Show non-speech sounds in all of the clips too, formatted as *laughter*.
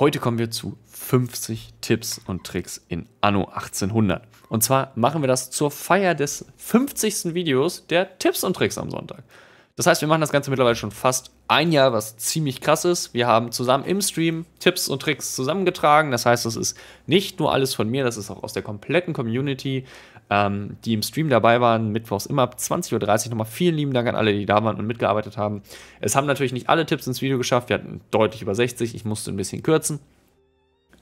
Heute kommen wir zu 50 Tipps und Tricks in Anno 1800. Und zwar machen wir das zur Feier des 50. Videos der Tipps und Tricks am Sonntag. Das heißt, wir machen das Ganze mittlerweile schon fast ein Jahr, was ziemlich krass ist. Wir haben zusammen im Stream Tipps und Tricks zusammengetragen. Das heißt, das ist nicht nur alles von mir, das ist auch aus der kompletten Community ähm, die im Stream dabei waren, mittwochs immer ab 20.30 Uhr. Nochmal vielen lieben Dank an alle, die da waren und mitgearbeitet haben. Es haben natürlich nicht alle Tipps ins Video geschafft. Wir hatten deutlich über 60. Ich musste ein bisschen kürzen.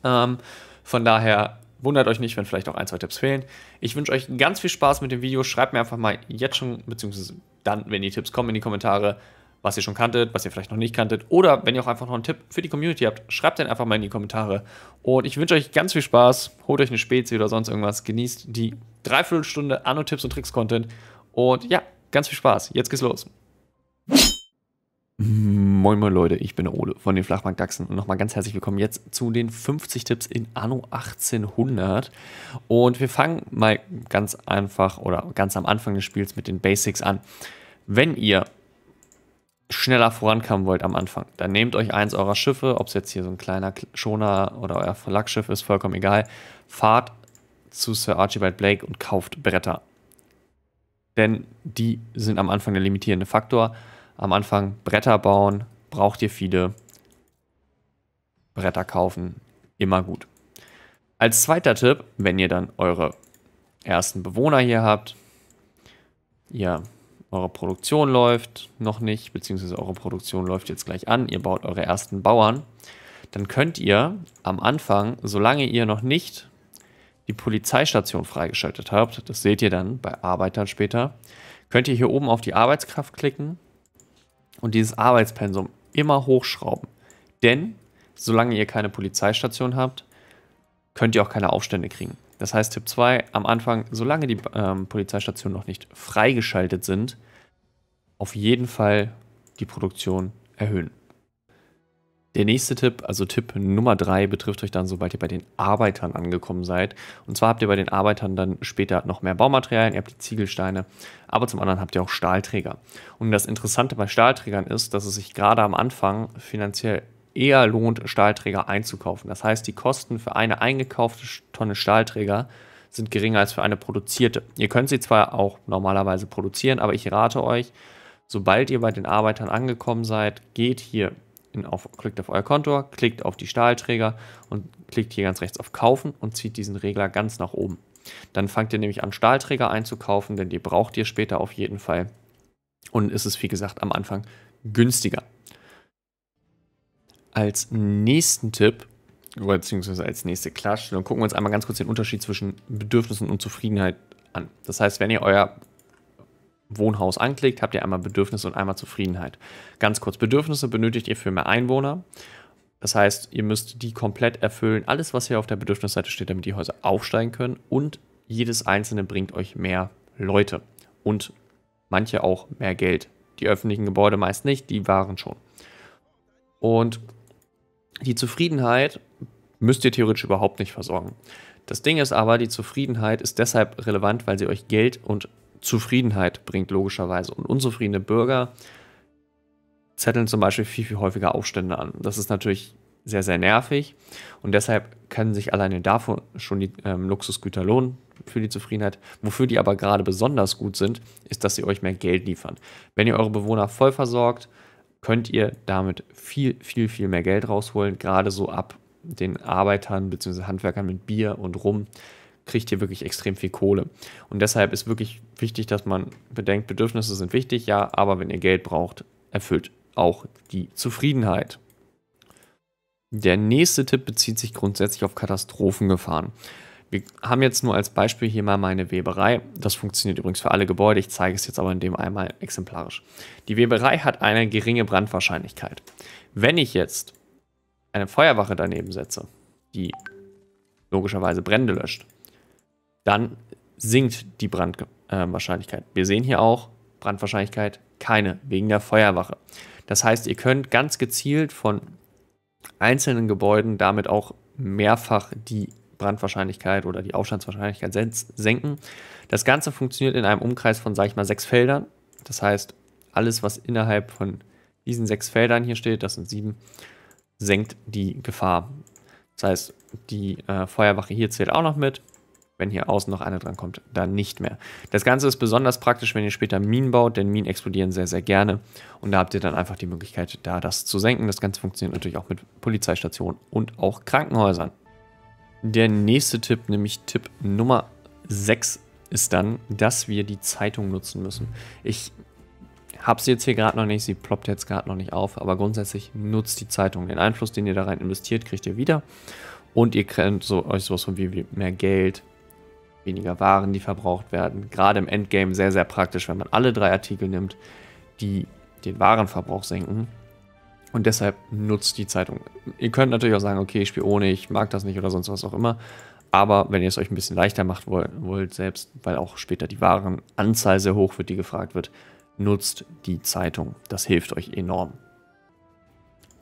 Ähm, von daher wundert euch nicht, wenn vielleicht auch ein, zwei Tipps fehlen. Ich wünsche euch ganz viel Spaß mit dem Video. Schreibt mir einfach mal jetzt schon, beziehungsweise dann, wenn die Tipps kommen, in die Kommentare, was ihr schon kanntet, was ihr vielleicht noch nicht kanntet. Oder wenn ihr auch einfach noch einen Tipp für die Community habt, schreibt den einfach mal in die Kommentare. Und ich wünsche euch ganz viel Spaß. Holt euch eine Spezi oder sonst irgendwas. Genießt die Dreiviertelstunde Anno-Tipps und Tricks-Content. Und ja, ganz viel Spaß. Jetzt geht's los. Moin Moin Leute, ich bin der Ole von den Flachbankdachsen und nochmal ganz herzlich willkommen jetzt zu den 50 Tipps in Anno 1800 und wir fangen mal ganz einfach oder ganz am Anfang des Spiels mit den Basics an. Wenn ihr schneller vorankommen wollt am Anfang, dann nehmt euch eins eurer Schiffe, ob es jetzt hier so ein kleiner Schoner oder euer Flaggschiff ist, vollkommen egal, fahrt zu Sir Archibald Blake und kauft Bretter. Denn die sind am Anfang der limitierende Faktor. Am Anfang Bretter bauen, braucht ihr viele. Bretter kaufen, immer gut. Als zweiter Tipp, wenn ihr dann eure ersten Bewohner hier habt, ihr eure Produktion läuft noch nicht, beziehungsweise eure Produktion läuft jetzt gleich an. Ihr baut eure ersten Bauern. Dann könnt ihr am Anfang, solange ihr noch nicht die Polizeistation freigeschaltet habt, das seht ihr dann bei Arbeitern später, könnt ihr hier oben auf die Arbeitskraft klicken und dieses Arbeitspensum immer hochschrauben. Denn solange ihr keine Polizeistation habt, könnt ihr auch keine Aufstände kriegen. Das heißt, Tipp 2, am Anfang, solange die ähm, Polizeistationen noch nicht freigeschaltet sind, auf jeden Fall die Produktion erhöhen. Der nächste Tipp, also Tipp Nummer 3, betrifft euch dann, sobald ihr bei den Arbeitern angekommen seid. Und zwar habt ihr bei den Arbeitern dann später noch mehr Baumaterialien, ihr habt die Ziegelsteine, aber zum anderen habt ihr auch Stahlträger. Und das Interessante bei Stahlträgern ist, dass es sich gerade am Anfang finanziell eher lohnt, Stahlträger einzukaufen. Das heißt, die Kosten für eine eingekaufte Tonne Stahlträger sind geringer als für eine produzierte. Ihr könnt sie zwar auch normalerweise produzieren, aber ich rate euch, Sobald ihr bei den Arbeitern angekommen seid, geht hier in auf, klickt auf euer Konto, klickt auf die Stahlträger und klickt hier ganz rechts auf Kaufen und zieht diesen Regler ganz nach oben. Dann fangt ihr nämlich an, Stahlträger einzukaufen, denn die braucht ihr später auf jeden Fall. Und ist es, wie gesagt, am Anfang günstiger. Als nächsten Tipp, beziehungsweise als nächste Klarstellung, gucken wir uns einmal ganz kurz den Unterschied zwischen Bedürfnissen und Zufriedenheit an. Das heißt, wenn ihr euer Wohnhaus anklickt, habt ihr einmal Bedürfnisse und einmal Zufriedenheit. Ganz kurz, Bedürfnisse benötigt ihr für mehr Einwohner. Das heißt, ihr müsst die komplett erfüllen, alles, was hier auf der Bedürfnisseite steht, damit die Häuser aufsteigen können. Und jedes einzelne bringt euch mehr Leute und manche auch mehr Geld. Die öffentlichen Gebäude meist nicht, die waren schon. Und die Zufriedenheit müsst ihr theoretisch überhaupt nicht versorgen. Das Ding ist aber, die Zufriedenheit ist deshalb relevant, weil sie euch Geld und Zufriedenheit bringt, logischerweise. Und unzufriedene Bürger zetteln zum Beispiel viel, viel häufiger Aufstände an. Das ist natürlich sehr, sehr nervig. Und deshalb können sich alleine davon schon die ähm, Luxusgüter lohnen für die Zufriedenheit. Wofür die aber gerade besonders gut sind, ist, dass sie euch mehr Geld liefern. Wenn ihr eure Bewohner voll versorgt, könnt ihr damit viel, viel, viel mehr Geld rausholen. Gerade so ab den Arbeitern bzw. Handwerkern mit Bier und Rum kriegt ihr wirklich extrem viel Kohle. Und deshalb ist wirklich wichtig, dass man bedenkt, Bedürfnisse sind wichtig, ja, aber wenn ihr Geld braucht, erfüllt auch die Zufriedenheit. Der nächste Tipp bezieht sich grundsätzlich auf Katastrophengefahren. Wir haben jetzt nur als Beispiel hier mal meine Weberei. Das funktioniert übrigens für alle Gebäude. Ich zeige es jetzt aber in dem einmal exemplarisch. Die Weberei hat eine geringe Brandwahrscheinlichkeit. Wenn ich jetzt eine Feuerwache daneben setze, die logischerweise Brände löscht, dann sinkt die Brandwahrscheinlichkeit. Äh, Wir sehen hier auch Brandwahrscheinlichkeit keine, wegen der Feuerwache. Das heißt, ihr könnt ganz gezielt von einzelnen Gebäuden damit auch mehrfach die Brandwahrscheinlichkeit oder die Aufstandswahrscheinlichkeit senken. Das Ganze funktioniert in einem Umkreis von, sag ich mal, sechs Feldern. Das heißt, alles, was innerhalb von diesen sechs Feldern hier steht, das sind sieben, senkt die Gefahr. Das heißt, die äh, Feuerwache hier zählt auch noch mit wenn hier außen noch eine dran kommt, dann nicht mehr. Das Ganze ist besonders praktisch, wenn ihr später Minen baut, denn Minen explodieren sehr, sehr gerne. Und da habt ihr dann einfach die Möglichkeit, da das zu senken. Das Ganze funktioniert natürlich auch mit Polizeistationen und auch Krankenhäusern. Der nächste Tipp, nämlich Tipp Nummer 6, ist dann, dass wir die Zeitung nutzen müssen. Ich habe sie jetzt hier gerade noch nicht, sie ploppt jetzt gerade noch nicht auf, aber grundsätzlich nutzt die Zeitung. Den Einfluss, den ihr da rein investiert, kriegt ihr wieder. Und ihr könnt so, euch sowas von wie mehr Geld, weniger Waren, die verbraucht werden. Gerade im Endgame sehr, sehr praktisch, wenn man alle drei Artikel nimmt, die den Warenverbrauch senken. Und deshalb nutzt die Zeitung. Ihr könnt natürlich auch sagen, okay, ich spiele ohne, ich mag das nicht oder sonst was auch immer. Aber wenn ihr es euch ein bisschen leichter macht wollt, selbst weil auch später die Warenanzahl sehr hoch wird, die gefragt wird, nutzt die Zeitung. Das hilft euch enorm.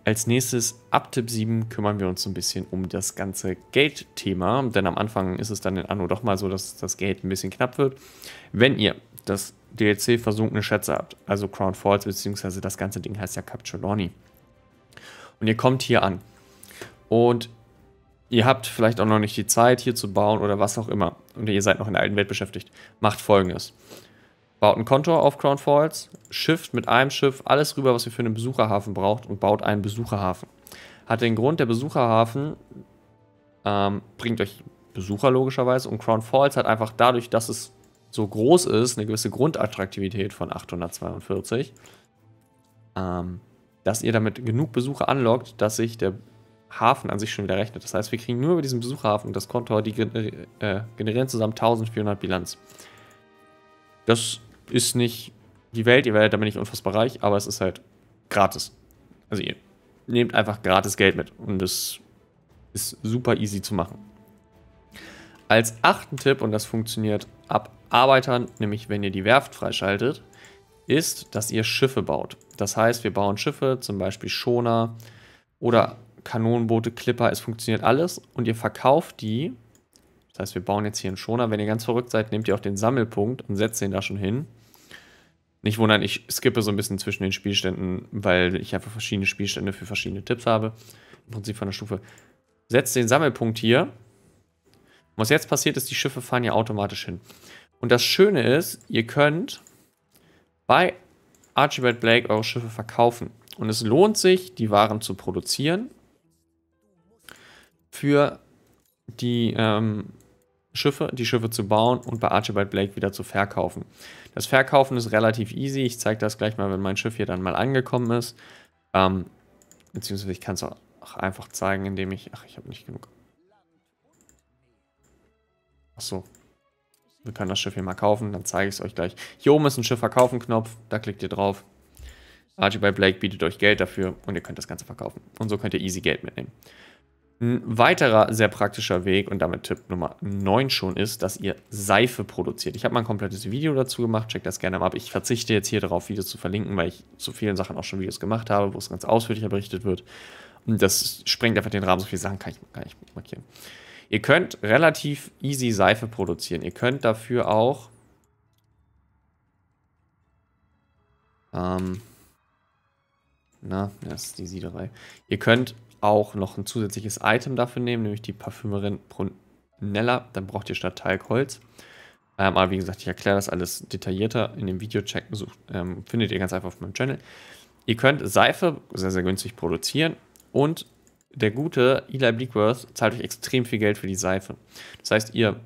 Als nächstes, ab Tipp 7, kümmern wir uns ein bisschen um das ganze Geldthema, denn am Anfang ist es dann in Anno doch mal so, dass das Geld ein bisschen knapp wird. Wenn ihr das DLC versunkene Schätze habt, also Crown Falls, beziehungsweise das ganze Ding heißt ja Capture Lorny, und ihr kommt hier an und ihr habt vielleicht auch noch nicht die Zeit, hier zu bauen oder was auch immer, und ihr seid noch in der alten Welt beschäftigt, macht folgendes. Baut ein Kontor auf Crown Falls, schifft mit einem Schiff alles rüber, was ihr für einen Besucherhafen braucht und baut einen Besucherhafen. Hat den Grund, der Besucherhafen ähm, bringt euch Besucher logischerweise und Crown Falls hat einfach dadurch, dass es so groß ist, eine gewisse Grundattraktivität von 842, ähm, dass ihr damit genug Besucher anlockt, dass sich der Hafen an sich schon wieder rechnet. Das heißt, wir kriegen nur über diesen Besucherhafen und das Kontor, die äh, generieren zusammen 1400 Bilanz. Das ist nicht die Welt, ihr werdet damit nicht unfassbar reich, aber es ist halt gratis. Also ihr nehmt einfach gratis Geld mit und es ist super easy zu machen. Als achten Tipp, und das funktioniert ab Arbeitern, nämlich wenn ihr die Werft freischaltet, ist, dass ihr Schiffe baut. Das heißt, wir bauen Schiffe, zum Beispiel Schoner oder Kanonenboote, Clipper, es funktioniert alles und ihr verkauft die das heißt, wir bauen jetzt hier einen Schoner. Wenn ihr ganz verrückt seid, nehmt ihr auch den Sammelpunkt und setzt den da schon hin. Nicht wundern, ich skippe so ein bisschen zwischen den Spielständen, weil ich einfach verschiedene Spielstände für verschiedene Tipps habe. Im Prinzip von der Stufe. Setzt den Sammelpunkt hier. Was jetzt passiert ist, die Schiffe fahren ja automatisch hin. Und das Schöne ist, ihr könnt bei Archibald Blake eure Schiffe verkaufen. Und es lohnt sich, die Waren zu produzieren für die ähm, Schiffe, die Schiffe zu bauen und bei Archibald Blake wieder zu verkaufen. Das Verkaufen ist relativ easy. Ich zeige das gleich mal, wenn mein Schiff hier dann mal angekommen ist. Ähm, beziehungsweise ich kann es auch einfach zeigen, indem ich... Ach, ich habe nicht genug. Ach so. Wir können das Schiff hier mal kaufen, dann zeige ich es euch gleich. Hier oben ist ein Schiff verkaufen Knopf, da klickt ihr drauf. Archibald Blake bietet euch Geld dafür und ihr könnt das Ganze verkaufen. Und so könnt ihr easy Geld mitnehmen. Ein weiterer sehr praktischer Weg und damit Tipp Nummer 9 schon ist, dass ihr Seife produziert. Ich habe mal ein komplettes Video dazu gemacht, checkt das gerne mal ab. Ich verzichte jetzt hier darauf, Videos zu verlinken, weil ich zu vielen Sachen auch schon Videos gemacht habe, wo es ganz ausführlicher berichtet wird. Und das sprengt einfach den Rahmen, so viele Sachen kann ich gar nicht markieren. Ihr könnt relativ easy Seife produzieren. Ihr könnt dafür auch. Ähm, na, das ist die Siederei. Ihr könnt auch noch ein zusätzliches Item dafür nehmen, nämlich die Parfümerin Brunella. Dann braucht ihr statt Talg Holz. Ähm, aber wie gesagt, ich erkläre das alles detaillierter in dem Video. Checken sucht, ähm, findet ihr ganz einfach auf meinem Channel. Ihr könnt Seife sehr, sehr günstig produzieren und der gute Eli Bleakworth zahlt euch extrem viel Geld für die Seife. Das heißt, ihr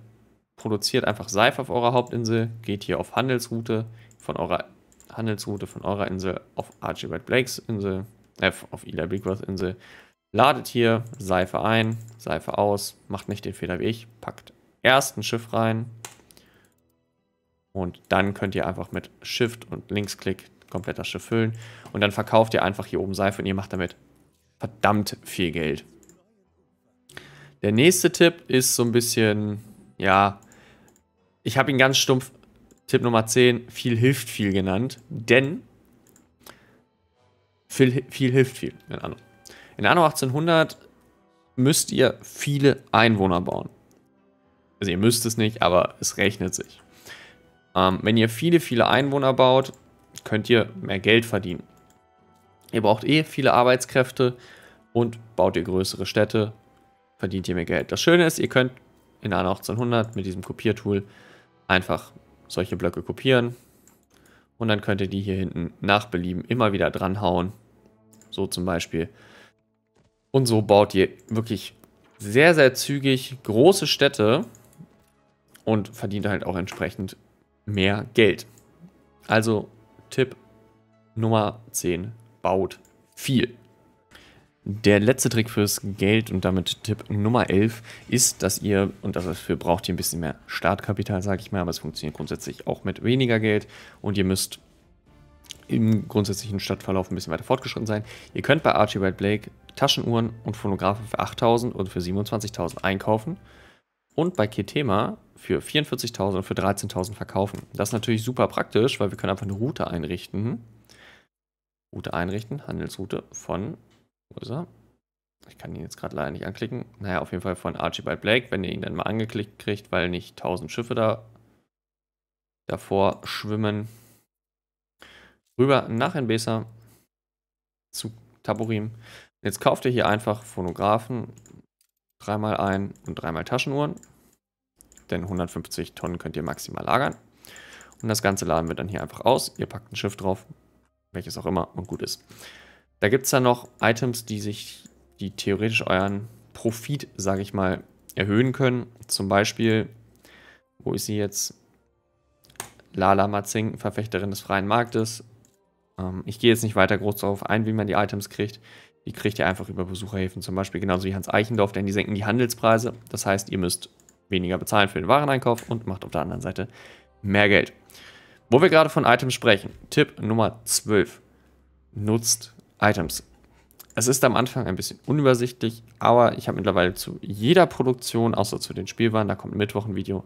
produziert einfach Seife auf eurer Hauptinsel, geht hier auf Handelsroute von eurer Handelsroute von eurer Insel auf Archibald Blakes Insel, äh, auf Eli Bleakworth Insel Ladet hier Seife ein, Seife aus, macht nicht den Fehler wie ich, packt erst ein Schiff rein und dann könnt ihr einfach mit Shift und Linksklick komplett das Schiff füllen und dann verkauft ihr einfach hier oben Seife und ihr macht damit verdammt viel Geld. Der nächste Tipp ist so ein bisschen, ja, ich habe ihn ganz stumpf Tipp Nummer 10, viel hilft viel genannt, denn viel, viel hilft viel, in anderen. In Anno 1800 müsst ihr viele Einwohner bauen. Also ihr müsst es nicht, aber es rechnet sich. Ähm, wenn ihr viele, viele Einwohner baut, könnt ihr mehr Geld verdienen. Ihr braucht eh viele Arbeitskräfte und baut ihr größere Städte, verdient ihr mehr Geld. Das Schöne ist, ihr könnt in Anno 1800 mit diesem Kopiertool einfach solche Blöcke kopieren und dann könnt ihr die hier hinten nach Belieben immer wieder dranhauen. So zum Beispiel und so baut ihr wirklich sehr, sehr zügig große Städte und verdient halt auch entsprechend mehr Geld. Also Tipp Nummer 10, baut viel. Der letzte Trick fürs Geld und damit Tipp Nummer 11 ist, dass ihr, und dafür braucht ihr ein bisschen mehr Startkapital, sage ich mal, aber es funktioniert grundsätzlich auch mit weniger Geld und ihr müsst im grundsätzlichen Stadtverlauf ein bisschen weiter fortgeschritten sein. Ihr könnt bei Archibald Blake Taschenuhren und Phonographen für 8.000 und für 27.000 einkaufen und bei Ketema für 44.000 und für 13.000 verkaufen. Das ist natürlich super praktisch, weil wir können einfach eine Route einrichten. Route einrichten, Handelsroute von, wo ist er? Ich kann ihn jetzt gerade leider nicht anklicken. Naja, auf jeden Fall von Archibald Blake, wenn ihr ihn dann mal angeklickt kriegt, weil nicht 1000 Schiffe da davor schwimmen rüber nach Enbesa zu Taburim. Jetzt kauft ihr hier einfach Phonographen, dreimal ein und dreimal Taschenuhren, denn 150 Tonnen könnt ihr maximal lagern. Und das Ganze laden wir dann hier einfach aus. Ihr packt ein Schiff drauf, welches auch immer und gut ist. Da gibt es dann noch Items, die sich, die theoretisch euren Profit, sage ich mal, erhöhen können. Zum Beispiel, wo ist sie jetzt? Lala Matzing, Verfechterin des freien Marktes, ähm, ich gehe jetzt nicht weiter groß darauf ein, wie man die Items kriegt. Die kriegt ihr einfach über Besucherhilfen, zum Beispiel genauso wie Hans Eichendorf, denn die senken die Handelspreise. Das heißt, ihr müsst weniger bezahlen für den Wareneinkauf und macht auf der anderen Seite mehr Geld. Wo wir gerade von Items sprechen, Tipp Nummer 12. Nutzt Items. Es ist am Anfang ein bisschen unübersichtlich, aber ich habe mittlerweile zu jeder Produktion, außer zu den Spielwaren, da kommt ein Mittwoch ein Video,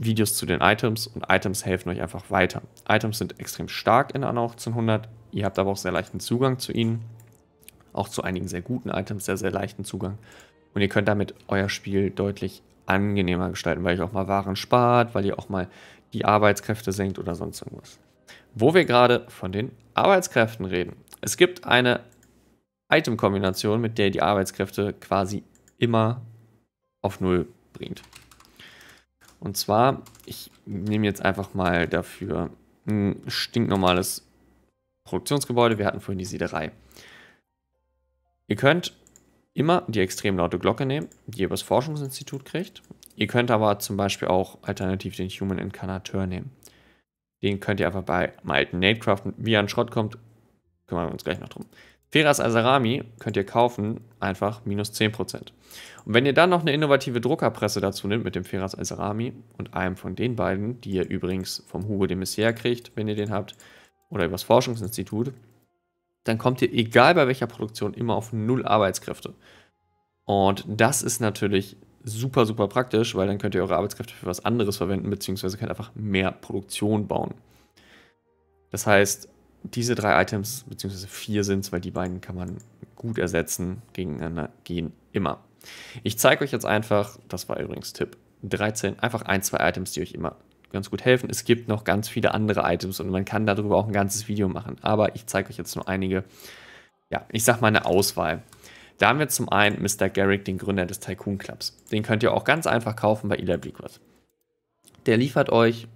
Videos zu den Items und Items helfen euch einfach weiter. Items sind extrem stark in Anno 1800, ihr habt aber auch sehr leichten Zugang zu ihnen, auch zu einigen sehr guten Items sehr, sehr leichten Zugang und ihr könnt damit euer Spiel deutlich angenehmer gestalten, weil ihr auch mal Waren spart, weil ihr auch mal die Arbeitskräfte senkt oder sonst irgendwas. Wo wir gerade von den Arbeitskräften reden. Es gibt eine Item-Kombination, mit der die Arbeitskräfte quasi immer auf Null bringt. Und zwar, ich nehme jetzt einfach mal dafür ein stinknormales Produktionsgebäude. Wir hatten vorhin die Siederei. Ihr könnt immer die extrem laute Glocke nehmen, die ihr übers Forschungsinstitut kriegt. Ihr könnt aber zum Beispiel auch alternativ den Human Inkarnateur nehmen. Den könnt ihr einfach bei einem alten Natecraft, wie er an Schrott kommt, kümmern wir uns gleich noch drum. Feras Asarami könnt ihr kaufen, einfach minus 10%. Und wenn ihr dann noch eine innovative Druckerpresse dazu nimmt mit dem Feras Asarami und einem von den beiden, die ihr übrigens vom Hugo de Messier kriegt, wenn ihr den habt, oder übers Forschungsinstitut, dann kommt ihr egal bei welcher Produktion immer auf null Arbeitskräfte. Und das ist natürlich super, super praktisch, weil dann könnt ihr eure Arbeitskräfte für was anderes verwenden, beziehungsweise könnt einfach mehr Produktion bauen. Das heißt, diese drei Items, beziehungsweise vier sind es, weil die beiden kann man gut ersetzen, gegeneinander gehen immer. Ich zeige euch jetzt einfach, das war übrigens Tipp 13, einfach ein, zwei Items, die euch immer ganz gut helfen. Es gibt noch ganz viele andere Items und man kann darüber auch ein ganzes Video machen, aber ich zeige euch jetzt nur einige, ja, ich sag mal eine Auswahl. Da haben wir zum einen Mr. Garrick, den Gründer des Tycoon Clubs. Den könnt ihr auch ganz einfach kaufen bei Ila Bleakworth. Der liefert euch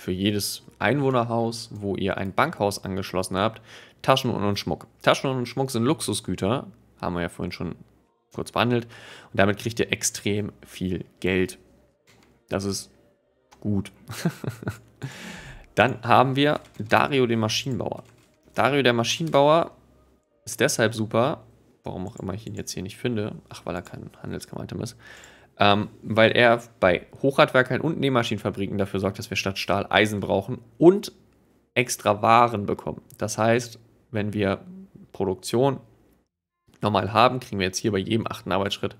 für jedes Einwohnerhaus, wo ihr ein Bankhaus angeschlossen habt, Taschen und Schmuck. Taschen und Schmuck sind Luxusgüter, haben wir ja vorhin schon kurz behandelt. Und damit kriegt ihr extrem viel Geld. Das ist gut. *laughs* Dann haben wir Dario den Maschinenbauer. Dario der Maschinenbauer ist deshalb super, warum auch immer ich ihn jetzt hier nicht finde. Ach, weil er kein Handelsgemeintum ist ähm, weil er bei Hochradwerken und Nähmaschinenfabriken dafür sorgt, dass wir statt Stahl Eisen brauchen und extra Waren bekommen. Das heißt, wenn wir Produktion normal haben, kriegen wir jetzt hier bei jedem achten Arbeitsschritt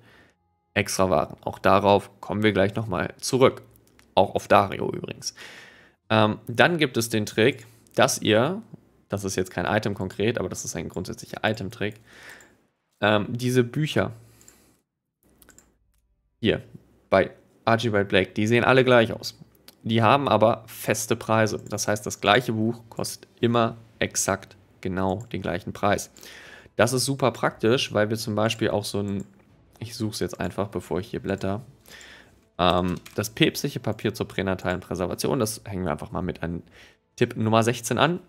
extra Waren. Auch darauf kommen wir gleich nochmal zurück. Auch auf Dario übrigens. Ähm, dann gibt es den Trick, dass ihr, das ist jetzt kein Item konkret, aber das ist ein grundsätzlicher Item-Trick, ähm, diese Bücher hier bei Archibald Black, die sehen alle gleich aus. Die haben aber feste Preise. Das heißt, das gleiche Buch kostet immer exakt genau den gleichen Preis. Das ist super praktisch, weil wir zum Beispiel auch so ein, ich suche es jetzt einfach, bevor ich hier blätter, ähm, das päpstliche Papier zur pränatalen Präservation, das hängen wir einfach mal mit an Tipp Nummer 16 an,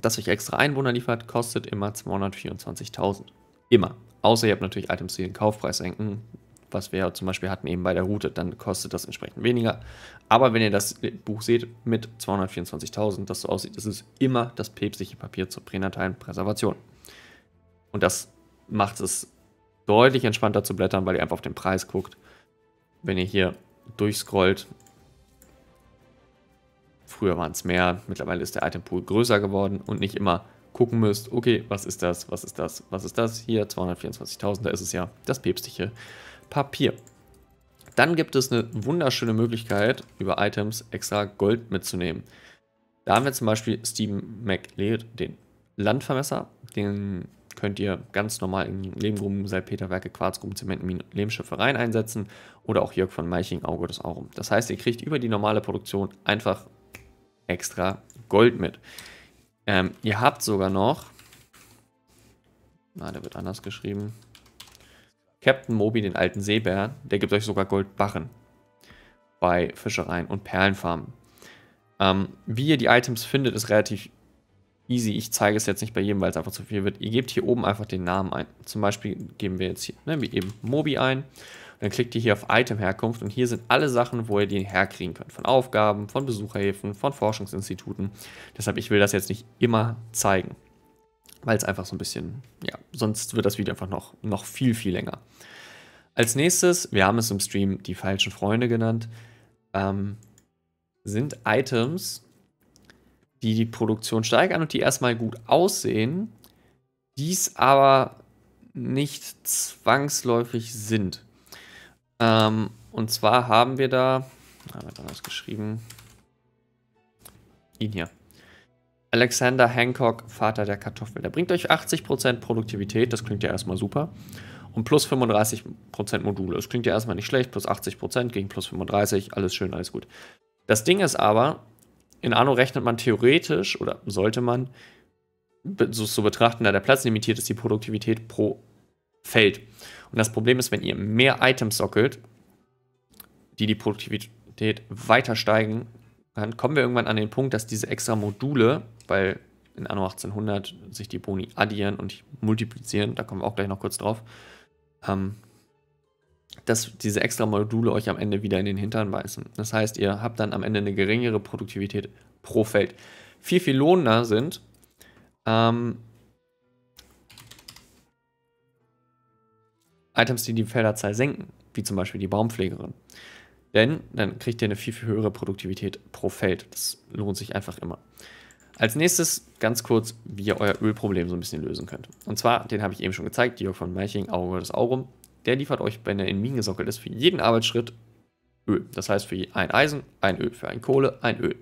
das euch extra Einwohner liefert, kostet immer 224.000. Immer. Außer ihr habt natürlich Items, die den Kaufpreis senken was wir zum Beispiel hatten eben bei der Route, dann kostet das entsprechend weniger. Aber wenn ihr das Buch seht mit 224.000, das so aussieht, das ist immer das päpstliche Papier zur pränatalen Präservation. Und das macht es deutlich entspannter zu blättern, weil ihr einfach auf den Preis guckt. Wenn ihr hier durchscrollt, früher waren es mehr, mittlerweile ist der Itempool größer geworden und nicht immer gucken müsst, okay, was ist das, was ist das, was ist das, hier 224.000, da ist es ja, das päpstliche Papier. Dann gibt es eine wunderschöne Möglichkeit, über Items extra Gold mitzunehmen. Da haben wir zum Beispiel Steven McLeod, den Landvermesser. Den könnt ihr ganz normal in Lehmgruben, Salpeterwerke, Quarzgruben, Zementminen, Lehmschiffereien einsetzen. Oder auch Jörg von Meiching, Auge des Aurum. Das heißt, ihr kriegt über die normale Produktion einfach extra Gold mit. Ähm, ihr habt sogar noch... Na, der wird anders geschrieben. Captain Moby den alten Seebären, der gibt euch sogar Goldbarren bei Fischereien und Perlenfarmen. Ähm, wie ihr die Items findet, ist relativ easy. Ich zeige es jetzt nicht bei jedem, weil es einfach zu viel wird. Ihr gebt hier oben einfach den Namen ein. Zum Beispiel geben wir jetzt hier, ne, wie eben, Mobi ein. Dann klickt ihr hier auf Item-Herkunft und hier sind alle Sachen, wo ihr den herkriegen könnt. Von Aufgaben, von Besucherhilfen, von Forschungsinstituten. Deshalb, ich will das jetzt nicht immer zeigen. Weil es einfach so ein bisschen, ja, sonst wird das Video einfach noch, noch viel, viel länger. Als nächstes, wir haben es im Stream die falschen Freunde genannt, ähm, sind Items, die die Produktion steigern und die erstmal gut aussehen, dies aber nicht zwangsläufig sind. Ähm, und zwar haben wir da, haben ah, wir da was geschrieben, ihn hier. Alexander Hancock, Vater der Kartoffel. Der bringt euch 80% Produktivität, das klingt ja erstmal super. Und plus 35% Module. Das klingt ja erstmal nicht schlecht, plus 80% gegen plus 35, alles schön, alles gut. Das Ding ist aber, in Anno rechnet man theoretisch, oder sollte man, so, so betrachten, da der Platz limitiert ist, die Produktivität pro Feld. Und das Problem ist, wenn ihr mehr Items sockelt, die die Produktivität weiter steigen, dann kommen wir irgendwann an den Punkt, dass diese extra Module weil in Anno 1800 sich die Boni addieren und multiplizieren, da kommen wir auch gleich noch kurz drauf, ähm, dass diese extra Module euch am Ende wieder in den Hintern beißen. Das heißt, ihr habt dann am Ende eine geringere Produktivität pro Feld. Viel, viel lohnender sind ähm, Items, die die Felderzahl senken, wie zum Beispiel die Baumpflegerin. Denn dann kriegt ihr eine viel, viel höhere Produktivität pro Feld. Das lohnt sich einfach immer. Als nächstes ganz kurz, wie ihr euer Ölproblem so ein bisschen lösen könnt. Und zwar, den habe ich eben schon gezeigt, Jörg von Meiching, Auge des Aurum. Der liefert euch, wenn er in Minen gesockelt ist, für jeden Arbeitsschritt Öl. Das heißt für ein Eisen, ein Öl, für ein Kohle, ein Öl.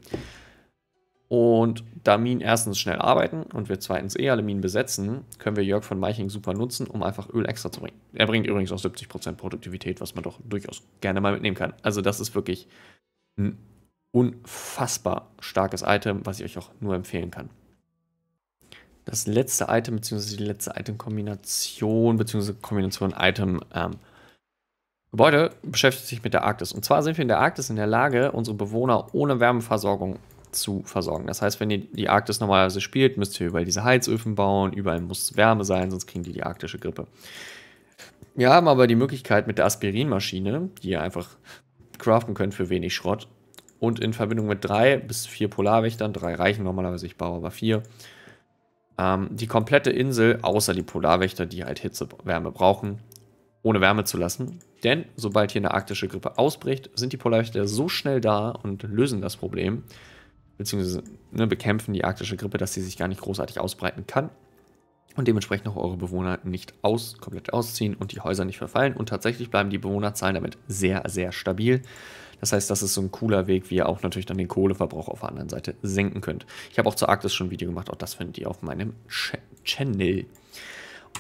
Und da Minen erstens schnell arbeiten und wir zweitens eh alle Minen besetzen, können wir Jörg von Meiching super nutzen, um einfach Öl extra zu bringen. Er bringt übrigens auch 70% Produktivität, was man doch durchaus gerne mal mitnehmen kann. Also das ist wirklich ein unfassbar starkes Item, was ich euch auch nur empfehlen kann. Das letzte Item, bzw. die letzte Item-Kombination, bzw. Kombination Item ähm, Gebäude beschäftigt sich mit der Arktis. Und zwar sind wir in der Arktis in der Lage, unsere Bewohner ohne Wärmeversorgung zu versorgen. Das heißt, wenn ihr die Arktis normalerweise spielt, müsst ihr überall diese Heizöfen bauen, überall muss Wärme sein, sonst kriegen die die arktische Grippe. Wir haben aber die Möglichkeit mit der Aspirinmaschine, die ihr einfach craften könnt für wenig Schrott, und in Verbindung mit drei bis vier Polarwächtern, drei reichen normalerweise, ich baue aber vier, ähm, die komplette Insel, außer die Polarwächter, die halt Hitzewärme brauchen, ohne Wärme zu lassen. Denn sobald hier eine arktische Grippe ausbricht, sind die Polarwächter so schnell da und lösen das Problem, beziehungsweise ne, bekämpfen die arktische Grippe, dass sie sich gar nicht großartig ausbreiten kann und dementsprechend auch eure Bewohner nicht aus, komplett ausziehen und die Häuser nicht verfallen. Und tatsächlich bleiben die Bewohnerzahlen damit sehr, sehr stabil. Das heißt, das ist so ein cooler Weg, wie ihr auch natürlich dann den Kohleverbrauch auf der anderen Seite senken könnt. Ich habe auch zur Arktis schon ein Video gemacht, auch das findet ihr auf meinem Ch Channel.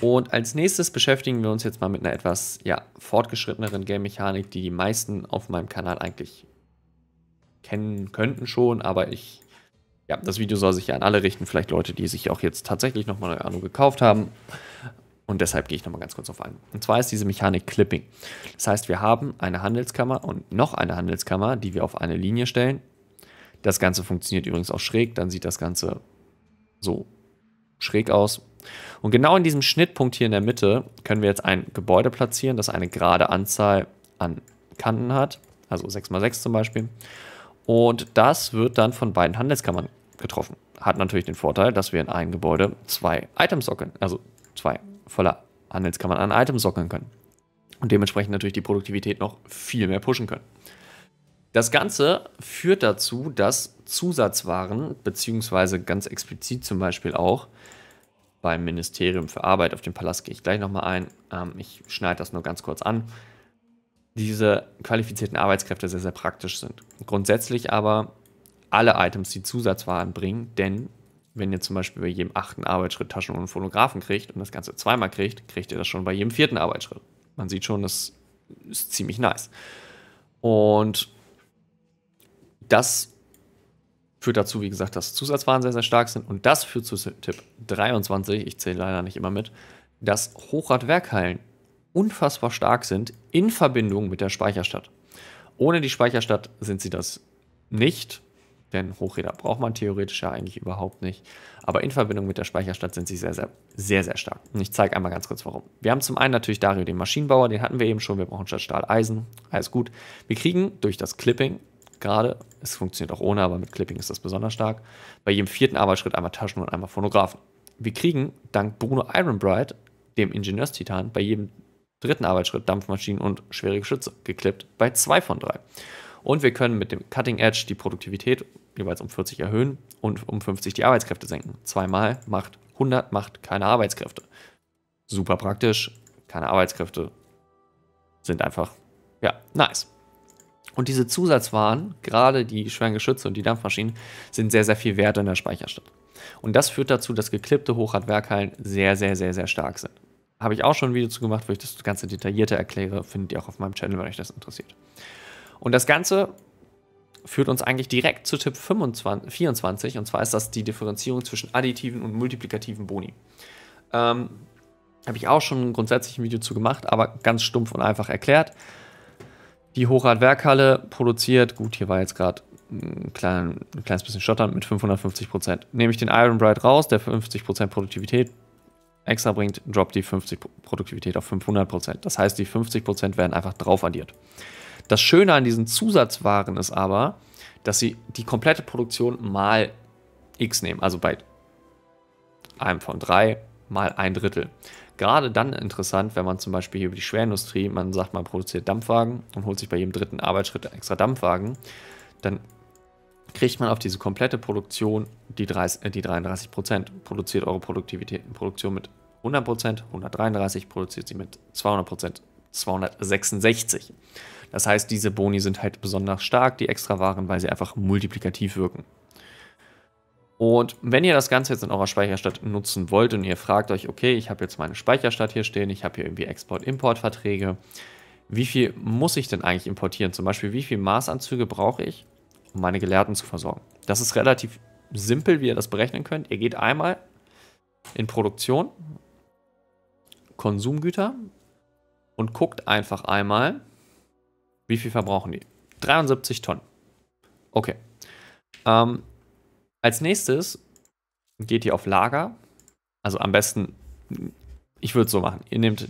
Und als nächstes beschäftigen wir uns jetzt mal mit einer etwas ja, fortgeschritteneren Game-Mechanik, die die meisten auf meinem Kanal eigentlich kennen könnten schon, aber ich, ja, das Video soll sich ja an alle richten, vielleicht Leute, die sich auch jetzt tatsächlich nochmal eine Ahnung gekauft haben und deshalb gehe ich nochmal ganz kurz auf ein. Und zwar ist diese Mechanik Clipping. Das heißt, wir haben eine Handelskammer und noch eine Handelskammer, die wir auf eine Linie stellen. Das Ganze funktioniert übrigens auch schräg, dann sieht das Ganze so schräg aus. Und genau in diesem Schnittpunkt hier in der Mitte können wir jetzt ein Gebäude platzieren, das eine gerade Anzahl an Kanten hat, also 6x6 zum Beispiel. Und das wird dann von beiden Handelskammern getroffen. Hat natürlich den Vorteil, dass wir in einem Gebäude zwei Items, also zwei voller Handelskammern an Items sockeln können. Und dementsprechend natürlich die Produktivität noch viel mehr pushen können. Das Ganze führt dazu, dass Zusatzwaren, beziehungsweise ganz explizit zum Beispiel auch beim Ministerium für Arbeit, auf den Palast gehe ich gleich nochmal ein, ähm, ich schneide das nur ganz kurz an, diese qualifizierten Arbeitskräfte sehr, sehr praktisch sind. Grundsätzlich aber alle Items, die Zusatzwaren bringen, denn wenn ihr zum Beispiel bei jedem achten Arbeitsschritt Taschen und Fotografen kriegt und das Ganze zweimal kriegt, kriegt ihr das schon bei jedem vierten Arbeitsschritt. Man sieht schon, das ist ziemlich nice. Und das führt dazu, wie gesagt, dass Zusatzwaren sehr, sehr stark sind. Und das führt zu Tipp 23, ich zähle leider nicht immer mit, dass Hochradwerkhallen unfassbar stark sind in Verbindung mit der Speicherstadt. Ohne die Speicherstadt sind sie das nicht. Denn Hochräder braucht man theoretisch ja eigentlich überhaupt nicht. Aber in Verbindung mit der Speicherstadt sind sie sehr, sehr, sehr, sehr stark. Und ich zeige einmal ganz kurz warum. Wir haben zum einen natürlich Dario, den Maschinenbauer, den hatten wir eben schon. Wir brauchen statt Stahl Eisen. Alles gut. Wir kriegen durch das Clipping gerade, es funktioniert auch ohne, aber mit Clipping ist das besonders stark, bei jedem vierten Arbeitsschritt einmal Taschen und einmal Phonographen. Wir kriegen dank Bruno Ironbright, dem Ingenieurstitan, bei jedem dritten Arbeitsschritt Dampfmaschinen und schwere Geschütze geklippt, bei zwei von drei. Und wir können mit dem Cutting Edge die Produktivität jeweils um 40 erhöhen und um 50 die Arbeitskräfte senken. Zweimal macht 100 macht keine Arbeitskräfte. Super praktisch. Keine Arbeitskräfte sind einfach, ja, nice. Und diese Zusatzwaren, gerade die schweren Geschütze und die Dampfmaschinen, sind sehr, sehr viel wert in der Speicherstadt. Und das führt dazu, dass geklippte Hochradwerkhallen sehr, sehr, sehr, sehr stark sind. Habe ich auch schon ein Video zu gemacht, wo ich das Ganze detaillierter erkläre. Findet ihr auch auf meinem Channel, wenn euch das interessiert. Und das Ganze führt uns eigentlich direkt zu Tipp 25, 24, und zwar ist das die Differenzierung zwischen additiven und multiplikativen Boni. Ähm, Habe ich auch schon grundsätzlich ein Video zu gemacht, aber ganz stumpf und einfach erklärt. Die Hochrad-Werkhalle produziert, gut, hier war jetzt gerade ein, klein, ein, kleines bisschen Stottern mit 550%. Nehme ich den Iron Bright raus, der 50% Produktivität extra bringt, droppt die 50 Produktivität auf 500%. Das heißt, die 50% werden einfach drauf addiert. Das Schöne an diesen Zusatzwaren ist aber, dass sie die komplette Produktion mal x nehmen, also bei einem von drei mal ein Drittel. Gerade dann interessant, wenn man zum Beispiel hier über die Schwerindustrie, man sagt, man produziert Dampfwagen und holt sich bei jedem dritten Arbeitsschritt extra Dampfwagen, dann kriegt man auf diese komplette Produktion die, 30, äh, die 33 Prozent. Produziert eure Produktivität, Produktion mit 100 Prozent, 133, produziert sie mit 200 Prozent, 266. Das heißt, diese Boni sind halt besonders stark, die extra Waren, weil sie einfach multiplikativ wirken. Und wenn ihr das Ganze jetzt in eurer Speicherstadt nutzen wollt und ihr fragt euch, okay, ich habe jetzt meine Speicherstadt hier stehen, ich habe hier irgendwie Export-Import-Verträge, wie viel muss ich denn eigentlich importieren? Zum Beispiel, wie viele Maßanzüge brauche ich, um meine Gelehrten zu versorgen? Das ist relativ simpel, wie ihr das berechnen könnt. Ihr geht einmal in Produktion, Konsumgüter und guckt einfach einmal, wie viel verbrauchen die? 73 Tonnen. Okay. Ähm, als nächstes geht ihr auf Lager. Also am besten, ich würde es so machen. Ihr nehmt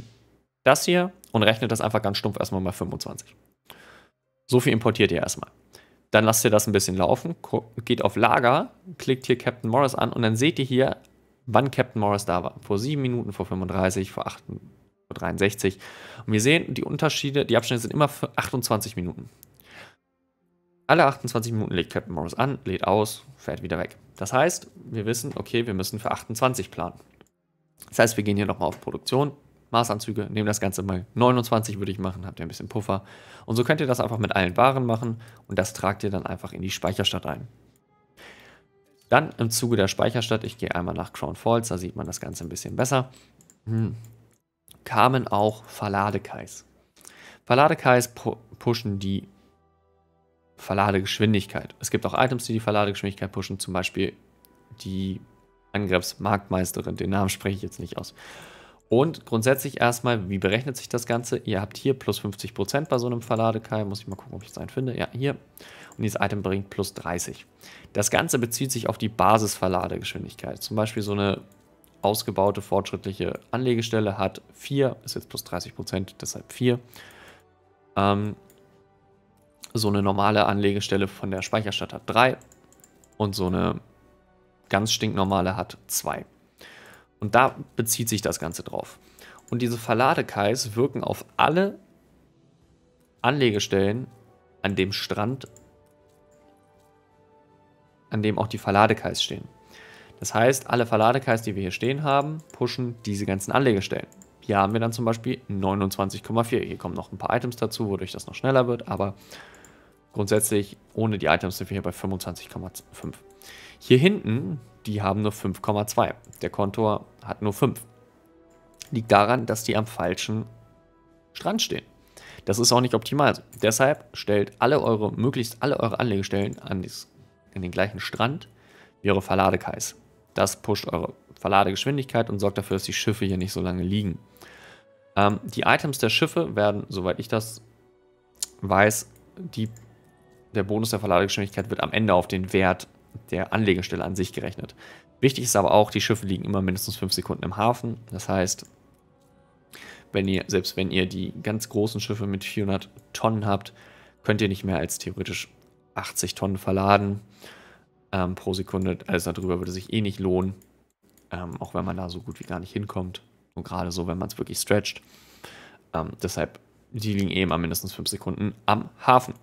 das hier und rechnet das einfach ganz stumpf erstmal mal 25. So viel importiert ihr erstmal. Dann lasst ihr das ein bisschen laufen, geht auf Lager, klickt hier Captain Morris an und dann seht ihr hier, wann Captain Morris da war. Vor 7 Minuten, vor 35, vor 8, 63. Und wir sehen, die Unterschiede, die Abstände sind immer für 28 Minuten. Alle 28 Minuten legt Captain Morris an, lädt aus, fährt wieder weg. Das heißt, wir wissen, okay, wir müssen für 28 planen. Das heißt, wir gehen hier nochmal auf Produktion, Maßanzüge, nehmen das Ganze mal 29 würde ich machen, habt ihr ein bisschen Puffer. Und so könnt ihr das einfach mit allen Waren machen und das tragt ihr dann einfach in die Speicherstadt ein. Dann im Zuge der Speicherstadt, ich gehe einmal nach Crown Falls, da sieht man das Ganze ein bisschen besser. Hm kamen auch Verladekais. Verladekais pushen die Verladegeschwindigkeit. Es gibt auch Items, die die Verladegeschwindigkeit pushen, zum Beispiel die Angriffsmarktmeisterin, den Namen spreche ich jetzt nicht aus. Und grundsätzlich erstmal, wie berechnet sich das Ganze? Ihr habt hier plus 50% bei so einem Verladekai. Muss ich mal gucken, ob ich es einen finde. Ja, hier. Und dieses Item bringt plus 30. Das Ganze bezieht sich auf die Basisverladegeschwindigkeit. Zum Beispiel so eine ausgebaute, fortschrittliche Anlegestelle hat 4, ist jetzt plus 30 Prozent, deshalb 4. Ähm, so eine normale Anlegestelle von der Speicherstadt hat 3 und so eine ganz stinknormale hat 2. Und da bezieht sich das Ganze drauf. Und diese Verladekais wirken auf alle Anlegestellen an dem Strand, an dem auch die Verladekais stehen. Das heißt, alle Verladekais, die wir hier stehen haben, pushen diese ganzen Anlegestellen. Hier haben wir dann zum Beispiel 29,4. Hier kommen noch ein paar Items dazu, wodurch das noch schneller wird, aber grundsätzlich ohne die Items sind wir hier bei 25,5. Hier hinten, die haben nur 5,2. Der Kontor hat nur 5. Liegt daran, dass die am falschen Strand stehen. Das ist auch nicht optimal. deshalb stellt alle eure, möglichst alle eure Anlegestellen an, dies, an den gleichen Strand wie eure Verladekais. Das pusht eure Verladegeschwindigkeit und sorgt dafür, dass die Schiffe hier nicht so lange liegen. Ähm, die Items der Schiffe werden, soweit ich das weiß, die, der Bonus der Verladegeschwindigkeit wird am Ende auf den Wert der Anlegestelle an sich gerechnet. Wichtig ist aber auch, die Schiffe liegen immer mindestens 5 Sekunden im Hafen. Das heißt, wenn ihr, selbst wenn ihr die ganz großen Schiffe mit 400 Tonnen habt, könnt ihr nicht mehr als theoretisch 80 Tonnen verladen ähm, pro Sekunde. Alles darüber würde sich eh nicht lohnen. Ähm, auch wenn man da so gut wie gar nicht hinkommt. Und gerade so, wenn man es wirklich stretcht. Ähm, deshalb, die liegen eh immer mindestens 5 Sekunden am Hafen.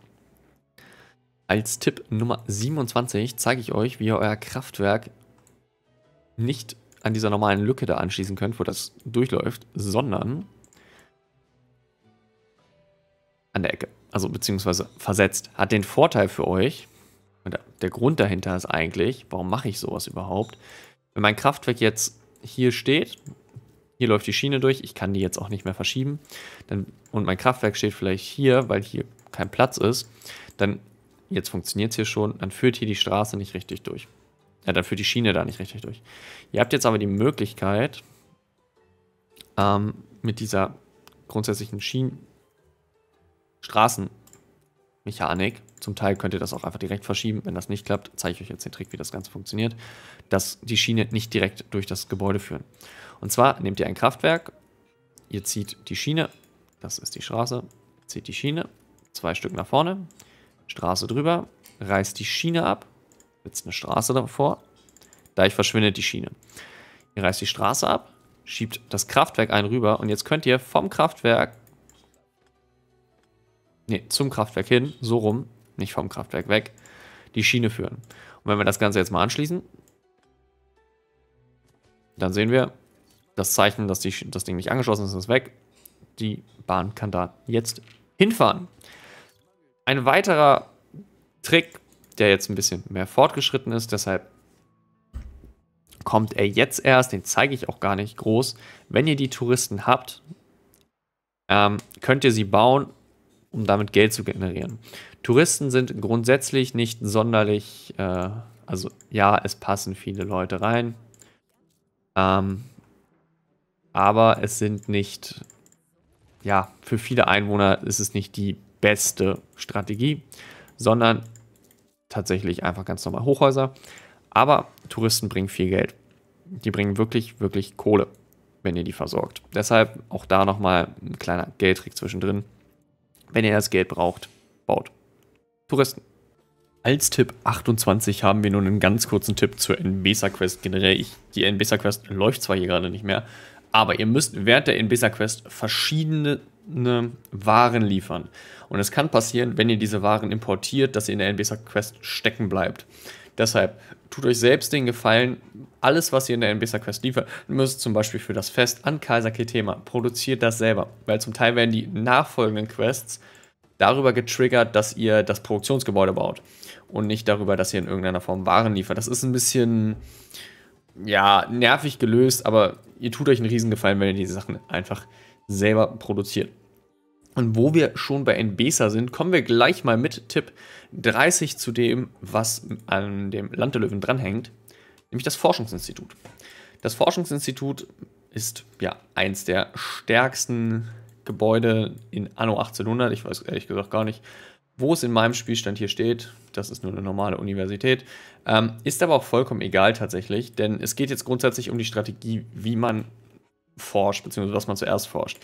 Als Tipp Nummer 27 zeige ich euch, wie ihr euer Kraftwerk nicht an dieser normalen Lücke da anschließen könnt, wo das durchläuft, sondern an der Ecke. Also beziehungsweise versetzt. Hat den Vorteil für euch, und der Grund dahinter ist eigentlich, warum mache ich sowas überhaupt? Wenn mein Kraftwerk jetzt hier steht, hier läuft die Schiene durch, ich kann die jetzt auch nicht mehr verschieben, dann, und mein Kraftwerk steht vielleicht hier, weil hier kein Platz ist, dann, jetzt funktioniert es hier schon, dann führt hier die Straße nicht richtig durch. Ja, dann führt die Schiene da nicht richtig durch. Ihr habt jetzt aber die Möglichkeit, ähm, mit dieser grundsätzlichen Schienen Straßenmechanik zum Teil könnt ihr das auch einfach direkt verschieben. Wenn das nicht klappt, zeige ich euch jetzt den Trick, wie das Ganze funktioniert, dass die Schiene nicht direkt durch das Gebäude führen. Und zwar nehmt ihr ein Kraftwerk, ihr zieht die Schiene, das ist die Straße, zieht die Schiene, zwei Stück nach vorne, Straße drüber, reißt die Schiene ab, setzt eine Straße davor, gleich verschwindet die Schiene. Ihr reißt die Straße ab, schiebt das Kraftwerk ein rüber und jetzt könnt ihr vom Kraftwerk, ne, zum Kraftwerk hin, so rum, nicht vom Kraftwerk weg, die Schiene führen. Und wenn wir das Ganze jetzt mal anschließen, dann sehen wir, das Zeichen, dass die, das Ding nicht angeschlossen ist, ist weg. Die Bahn kann da jetzt hinfahren. Ein weiterer Trick, der jetzt ein bisschen mehr fortgeschritten ist, deshalb kommt er jetzt erst, den zeige ich auch gar nicht groß. Wenn ihr die Touristen habt, ähm, könnt ihr sie bauen, um damit Geld zu generieren. Touristen sind grundsätzlich nicht sonderlich, äh, also ja, es passen viele Leute rein, ähm, aber es sind nicht, ja, für viele Einwohner ist es nicht die beste Strategie, sondern tatsächlich einfach ganz normal Hochhäuser. Aber Touristen bringen viel Geld. Die bringen wirklich, wirklich Kohle, wenn ihr die versorgt. Deshalb auch da nochmal ein kleiner Geldtrick zwischendrin. Wenn ihr das Geld braucht, baut. Touristen. Als Tipp 28 haben wir nun einen ganz kurzen Tipp zur NBSA-Quest generell. Ich, die NBSA-Quest läuft zwar hier gerade nicht mehr, aber ihr müsst während der NBSA-Quest verschiedene ne, Waren liefern. Und es kann passieren, wenn ihr diese Waren importiert, dass ihr in der NBSA-Quest stecken bleibt. Deshalb tut euch selbst den Gefallen, alles, was ihr in der NBSA Quest liefert, müsst zum Beispiel für das Fest an Kaiser Kitema, produziert das selber, weil zum Teil werden die nachfolgenden Quests darüber getriggert, dass ihr das Produktionsgebäude baut und nicht darüber, dass ihr in irgendeiner Form Waren liefert. Das ist ein bisschen ja, nervig gelöst, aber ihr tut euch einen Riesengefallen, wenn ihr diese Sachen einfach selber produziert. Und wo wir schon bei NBSA sind, kommen wir gleich mal mit Tipp 30 zu dem, was an dem Land der Löwen dranhängt, nämlich das Forschungsinstitut. Das Forschungsinstitut ist ja eins der stärksten Gebäude in Anno 1800, ich weiß ehrlich gesagt gar nicht, wo es in meinem Spielstand hier steht, das ist nur eine normale Universität, ähm, ist aber auch vollkommen egal tatsächlich, denn es geht jetzt grundsätzlich um die Strategie, wie man forscht, beziehungsweise was man zuerst forscht.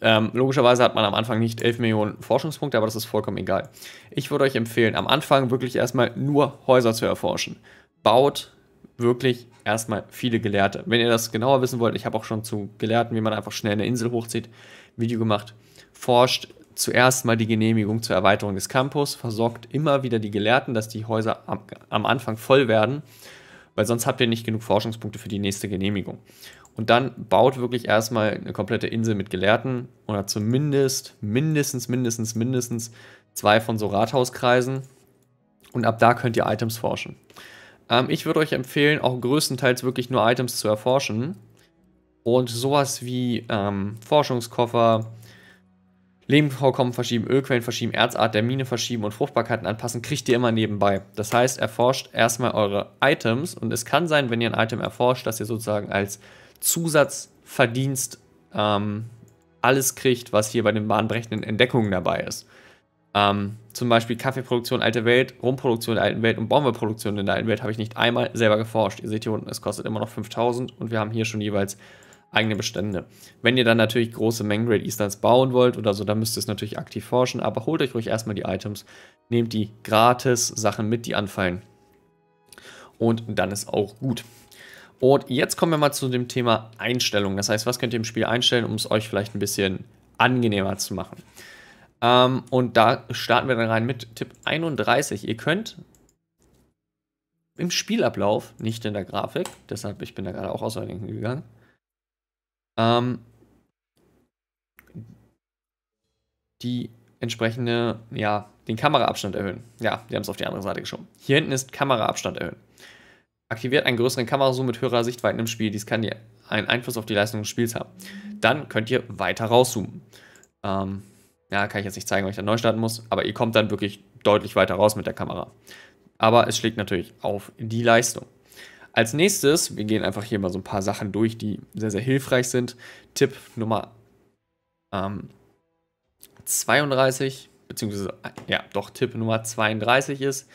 Ähm, logischerweise hat man am Anfang nicht 11 Millionen Forschungspunkte, aber das ist vollkommen egal. Ich würde euch empfehlen, am Anfang wirklich erstmal nur Häuser zu erforschen. Baut wirklich erstmal viele Gelehrte. Wenn ihr das genauer wissen wollt, ich habe auch schon zu Gelehrten, wie man einfach schnell eine Insel hochzieht, Video gemacht, forscht zuerst mal die Genehmigung zur Erweiterung des Campus, versorgt immer wieder die Gelehrten, dass die Häuser am, am Anfang voll werden, weil sonst habt ihr nicht genug Forschungspunkte für die nächste Genehmigung. Und dann baut wirklich erstmal eine komplette Insel mit Gelehrten oder zumindest mindestens, mindestens, mindestens zwei von so Rathauskreisen. Und ab da könnt ihr Items forschen. Ähm, ich würde euch empfehlen, auch größtenteils wirklich nur Items zu erforschen, und sowas wie ähm, Forschungskoffer, Lebenvorkommen verschieben, Ölquellen verschieben, Erzart der Mine verschieben und Fruchtbarkeiten anpassen, kriegt ihr immer nebenbei. Das heißt, erforscht erstmal eure Items und es kann sein, wenn ihr ein Item erforscht, dass ihr sozusagen als Zusatzverdienst ähm, alles kriegt, was hier bei den bahnbrechenden Entdeckungen dabei ist. Ähm, zum Beispiel Kaffeeproduktion alte Welt, Rumproduktion der alten Welt und Bombeproduktion in der alten Welt habe ich nicht einmal selber geforscht. Ihr seht hier unten, es kostet immer noch 5000 und wir haben hier schon jeweils eigene Bestände. Wenn ihr dann natürlich große Mengen Great Easterns bauen wollt oder so, dann müsst ihr es natürlich aktiv forschen, aber holt euch ruhig erstmal die Items, nehmt die gratis Sachen mit, die anfallen. Und dann ist auch gut. Und jetzt kommen wir mal zu dem Thema Einstellungen. Das heißt, was könnt ihr im Spiel einstellen, um es euch vielleicht ein bisschen angenehmer zu machen? Ähm, und da starten wir dann rein mit Tipp 31. Ihr könnt im Spielablauf, nicht in der Grafik, deshalb ich bin da gerade auch aus gegangen, ähm, die entsprechende, ja, den Kameraabstand erhöhen. Ja, wir haben es auf die andere Seite geschoben. Hier hinten ist Kameraabstand erhöhen. Aktiviert einen größeren Kamerazoom mit höherer Sichtweiten im Spiel. Dies kann dir einen Einfluss auf die Leistung des Spiels haben. Dann könnt ihr weiter rauszoomen. Ähm, ja, kann ich jetzt nicht zeigen, weil ich dann neu starten muss, aber ihr kommt dann wirklich deutlich weiter raus mit der Kamera. Aber es schlägt natürlich auf die Leistung. Als nächstes, wir gehen einfach hier mal so ein paar Sachen durch, die sehr, sehr hilfreich sind. Tipp Nummer ähm, 32, beziehungsweise, ja, doch, Tipp Nummer 32 ist,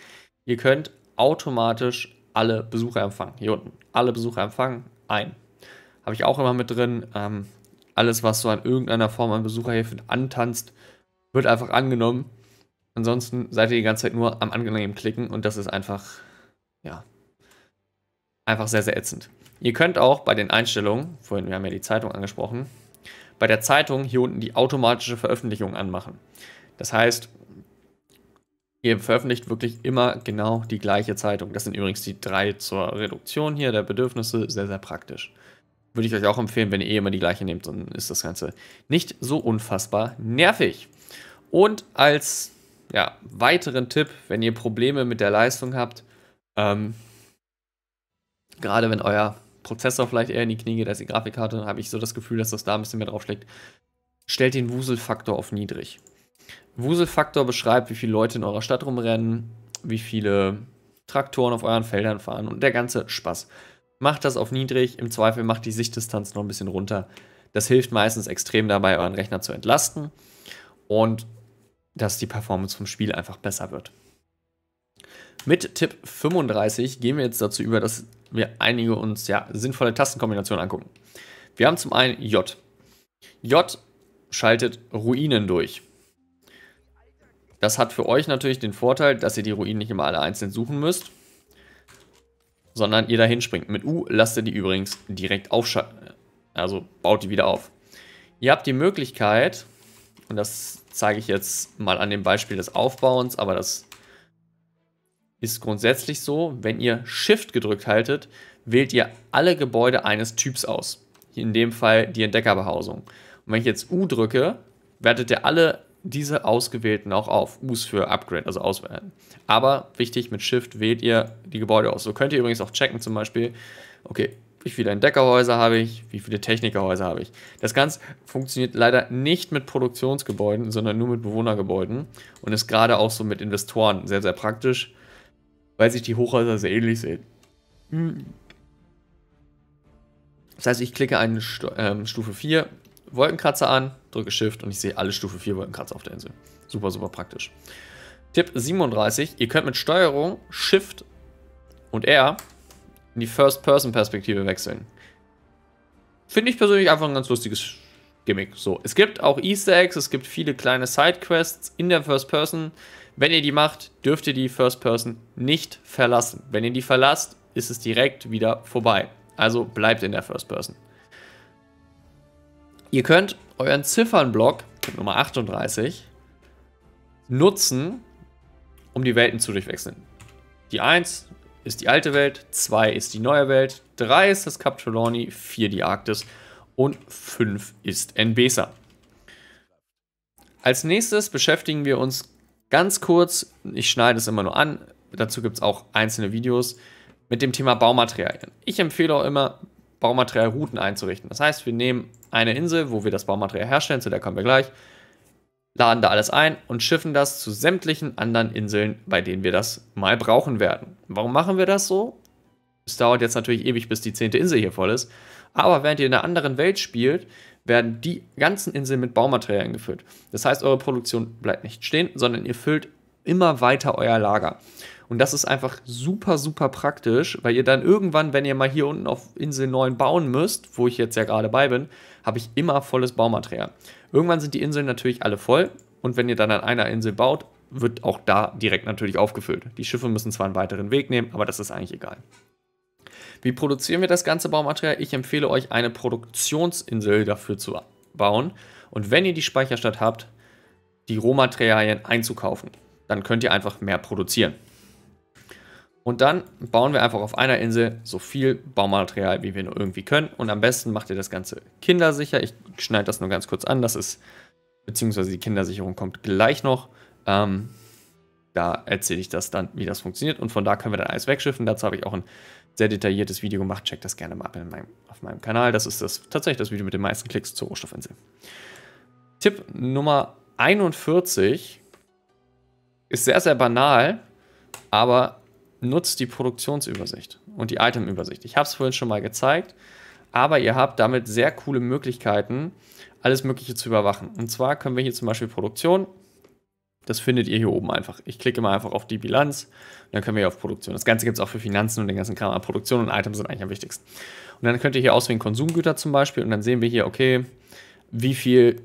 ihr könnt automatisch alle Besucher empfangen. Hier unten, alle Besucher empfangen, ein. Habe ich auch immer mit drin. Ähm, alles, was so an irgendeiner Form an Besucherhilfe antanzt, wird einfach angenommen. Ansonsten seid ihr die ganze Zeit nur am Angenehmen klicken und das ist einfach, ja, einfach sehr, sehr ätzend. Ihr könnt auch bei den Einstellungen, vorhin, wir haben ja die Zeitung angesprochen, bei der Zeitung hier unten die automatische Veröffentlichung anmachen. Das heißt, ihr veröffentlicht wirklich immer genau die gleiche Zeitung. Das sind übrigens die drei zur Reduktion hier der Bedürfnisse, sehr, sehr praktisch. Würde ich euch auch empfehlen, wenn ihr eh immer die gleiche nehmt, dann ist das Ganze nicht so unfassbar nervig. Und als ja, weiteren Tipp, wenn ihr Probleme mit der Leistung habt, ähm, gerade wenn euer Prozessor vielleicht eher in die Knie geht als die Grafikkarte, dann habe ich so das Gefühl, dass das da ein bisschen mehr draufschlägt. Stellt den Wuselfaktor auf niedrig. Wuselfaktor beschreibt, wie viele Leute in eurer Stadt rumrennen, wie viele Traktoren auf euren Feldern fahren und der ganze Spaß. Macht das auf niedrig, im Zweifel macht die Sichtdistanz noch ein bisschen runter. Das hilft meistens extrem dabei, euren Rechner zu entlasten und dass die Performance vom Spiel einfach besser wird. Mit Tipp 35 gehen wir jetzt dazu über, dass wir einige uns ja sinnvolle Tastenkombinationen angucken. Wir haben zum einen J. J schaltet Ruinen durch. Das hat für euch natürlich den Vorteil, dass ihr die Ruinen nicht immer alle einzeln suchen müsst, sondern ihr dahin springt. Mit U lasst ihr die übrigens direkt aufschalten, äh, also baut die wieder auf. Ihr habt die Möglichkeit, und das zeige ich jetzt mal an dem Beispiel des Aufbauens, aber das ist grundsätzlich so, wenn ihr Shift gedrückt haltet, wählt ihr alle Gebäude eines Typs aus. Hier In dem Fall die Entdeckerbehausung. Und wenn ich jetzt U drücke, wertet ihr alle diese ausgewählten auch auf. U ist für Upgrade, also auswählen. Aber wichtig, mit Shift wählt ihr die Gebäude aus. So könnt ihr übrigens auch checken, zum Beispiel, okay, wie viele Entdeckerhäuser habe ich, wie viele Technikerhäuser habe ich. Das Ganze funktioniert leider nicht mit Produktionsgebäuden, sondern nur mit Bewohnergebäuden und ist gerade auch so mit Investoren sehr, sehr praktisch, weil sich die Hochhäuser sehr ähnlich sehen. Das heißt, ich klicke eine ähm, Stufe 4 Wolkenkratzer an, drücke Shift und ich sehe alle Stufe 4 Wolkenkratzer auf der Insel. Super, super praktisch. Tipp 37, ihr könnt mit Steuerung, Shift und R in die First-Person-Perspektive wechseln. Finde ich persönlich einfach ein ganz lustiges Gimmick. So, es gibt auch Easter Eggs, es gibt viele kleine Sidequests in der First-Person. Wenn ihr die macht, dürft ihr die First Person nicht verlassen. Wenn ihr die verlasst, ist es direkt wieder vorbei. Also bleibt in der First Person. Ihr könnt euren Ziffernblock Nummer 38 nutzen, um die Welten zu durchwechseln. Die 1 ist die alte Welt, 2 ist die neue Welt, 3 ist das Cap Trelawney, 4 die Arktis und 5 ist Enbesa. Als nächstes beschäftigen wir uns ganz kurz, ich schneide es immer nur an, dazu gibt es auch einzelne Videos mit dem Thema Baumaterialien. Ich empfehle auch immer, Baumaterialrouten einzurichten. Das heißt, wir nehmen eine Insel, wo wir das Baumaterial herstellen, zu der kommen wir gleich, laden da alles ein und schiffen das zu sämtlichen anderen Inseln, bei denen wir das mal brauchen werden. Warum machen wir das so? Es dauert jetzt natürlich ewig, bis die zehnte Insel hier voll ist. Aber während ihr in einer anderen Welt spielt, werden die ganzen Inseln mit Baumaterialien gefüllt. Das heißt, eure Produktion bleibt nicht stehen, sondern ihr füllt immer weiter euer Lager. Und das ist einfach super, super praktisch, weil ihr dann irgendwann, wenn ihr mal hier unten auf Insel 9 bauen müsst, wo ich jetzt ja gerade bei bin, habe ich immer volles Baumaterial. Irgendwann sind die Inseln natürlich alle voll und wenn ihr dann an einer Insel baut, wird auch da direkt natürlich aufgefüllt. Die Schiffe müssen zwar einen weiteren Weg nehmen, aber das ist eigentlich egal. Wie produzieren wir das ganze Baumaterial? Ich empfehle euch, eine Produktionsinsel dafür zu bauen. Und wenn ihr die Speicherstadt habt, die Rohmaterialien einzukaufen. Dann könnt ihr einfach mehr produzieren. Und dann bauen wir einfach auf einer Insel so viel Baumaterial, wie wir nur irgendwie können. Und am besten macht ihr das Ganze kindersicher. Ich schneide das nur ganz kurz an. Das ist, beziehungsweise die Kindersicherung kommt gleich noch. Ähm, da erzähle ich das dann, wie das funktioniert. Und von da können wir dann alles wegschiffen. Dazu habe ich auch ein sehr detailliertes Video gemacht. Checkt das gerne mal ab meinem, auf meinem Kanal. Das ist das, tatsächlich das Video mit den meisten Klicks zur Rohstoffinsel. Tipp Nummer 41 ist sehr, sehr banal, aber nutzt die Produktionsübersicht und die Itemübersicht. Ich habe es vorhin schon mal gezeigt, aber ihr habt damit sehr coole Möglichkeiten, alles Mögliche zu überwachen. Und zwar können wir hier zum Beispiel Produktion das findet ihr hier oben einfach. Ich klicke mal einfach auf die Bilanz und dann können wir hier auf Produktion. Das Ganze gibt es auch für Finanzen und den ganzen Kram. Produktion und Items sind eigentlich am wichtigsten. Und dann könnt ihr hier auswählen Konsumgüter zum Beispiel und dann sehen wir hier, okay, wie viel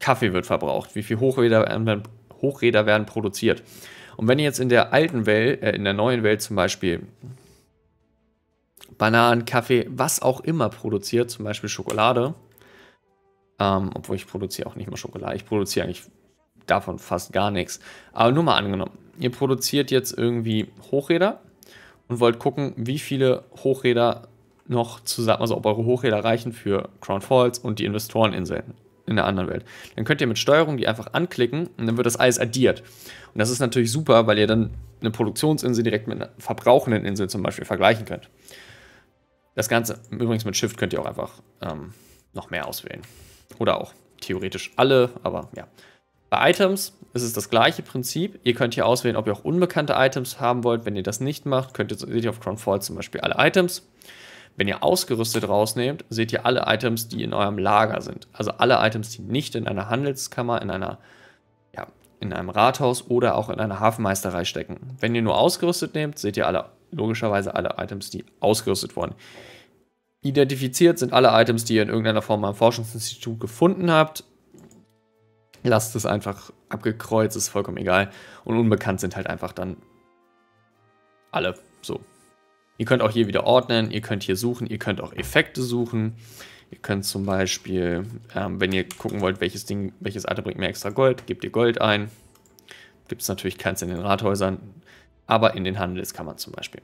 Kaffee wird verbraucht, wie viel Hochräder, Hochräder werden produziert. Und wenn ihr jetzt in der alten Welt, äh, in der neuen Welt zum Beispiel Bananen, Kaffee, was auch immer produziert, zum Beispiel Schokolade, ähm, obwohl ich produziere auch nicht mal Schokolade, ich produziere eigentlich davon fast gar nichts. Aber nur mal angenommen, ihr produziert jetzt irgendwie Hochräder und wollt gucken, wie viele Hochräder noch zusammen, also ob eure Hochräder reichen für Crown Falls und die Investoreninseln in der anderen Welt. Dann könnt ihr mit Steuerung die einfach anklicken und dann wird das alles addiert. Und das ist natürlich super, weil ihr dann eine Produktionsinsel direkt mit einer verbrauchenden Insel zum Beispiel vergleichen könnt. Das Ganze, übrigens mit Shift könnt ihr auch einfach ähm, noch mehr auswählen. Oder auch theoretisch alle, aber ja. Bei Items ist es das gleiche Prinzip. Ihr könnt hier auswählen, ob ihr auch unbekannte Items haben wollt. Wenn ihr das nicht macht, könnt ihr, seht ihr auf Crown zum Beispiel alle Items. Wenn ihr ausgerüstet rausnehmt, seht ihr alle Items, die in eurem Lager sind. Also alle Items, die nicht in einer Handelskammer, in einer in einem Rathaus oder auch in einer Hafenmeisterei stecken. Wenn ihr nur ausgerüstet nehmt, seht ihr alle logischerweise alle Items, die ausgerüstet wurden. Identifiziert sind alle Items, die ihr in irgendeiner Form am Forschungsinstitut gefunden habt lasst es einfach abgekreuzt, ist vollkommen egal. Und unbekannt sind halt einfach dann alle so. Ihr könnt auch hier wieder ordnen, ihr könnt hier suchen, ihr könnt auch Effekte suchen. Ihr könnt zum Beispiel, ähm, wenn ihr gucken wollt, welches Ding, welches Item bringt mir extra Gold, gebt ihr Gold ein. Gibt es natürlich keins in den Rathäusern, aber in den Handels kann man zum Beispiel.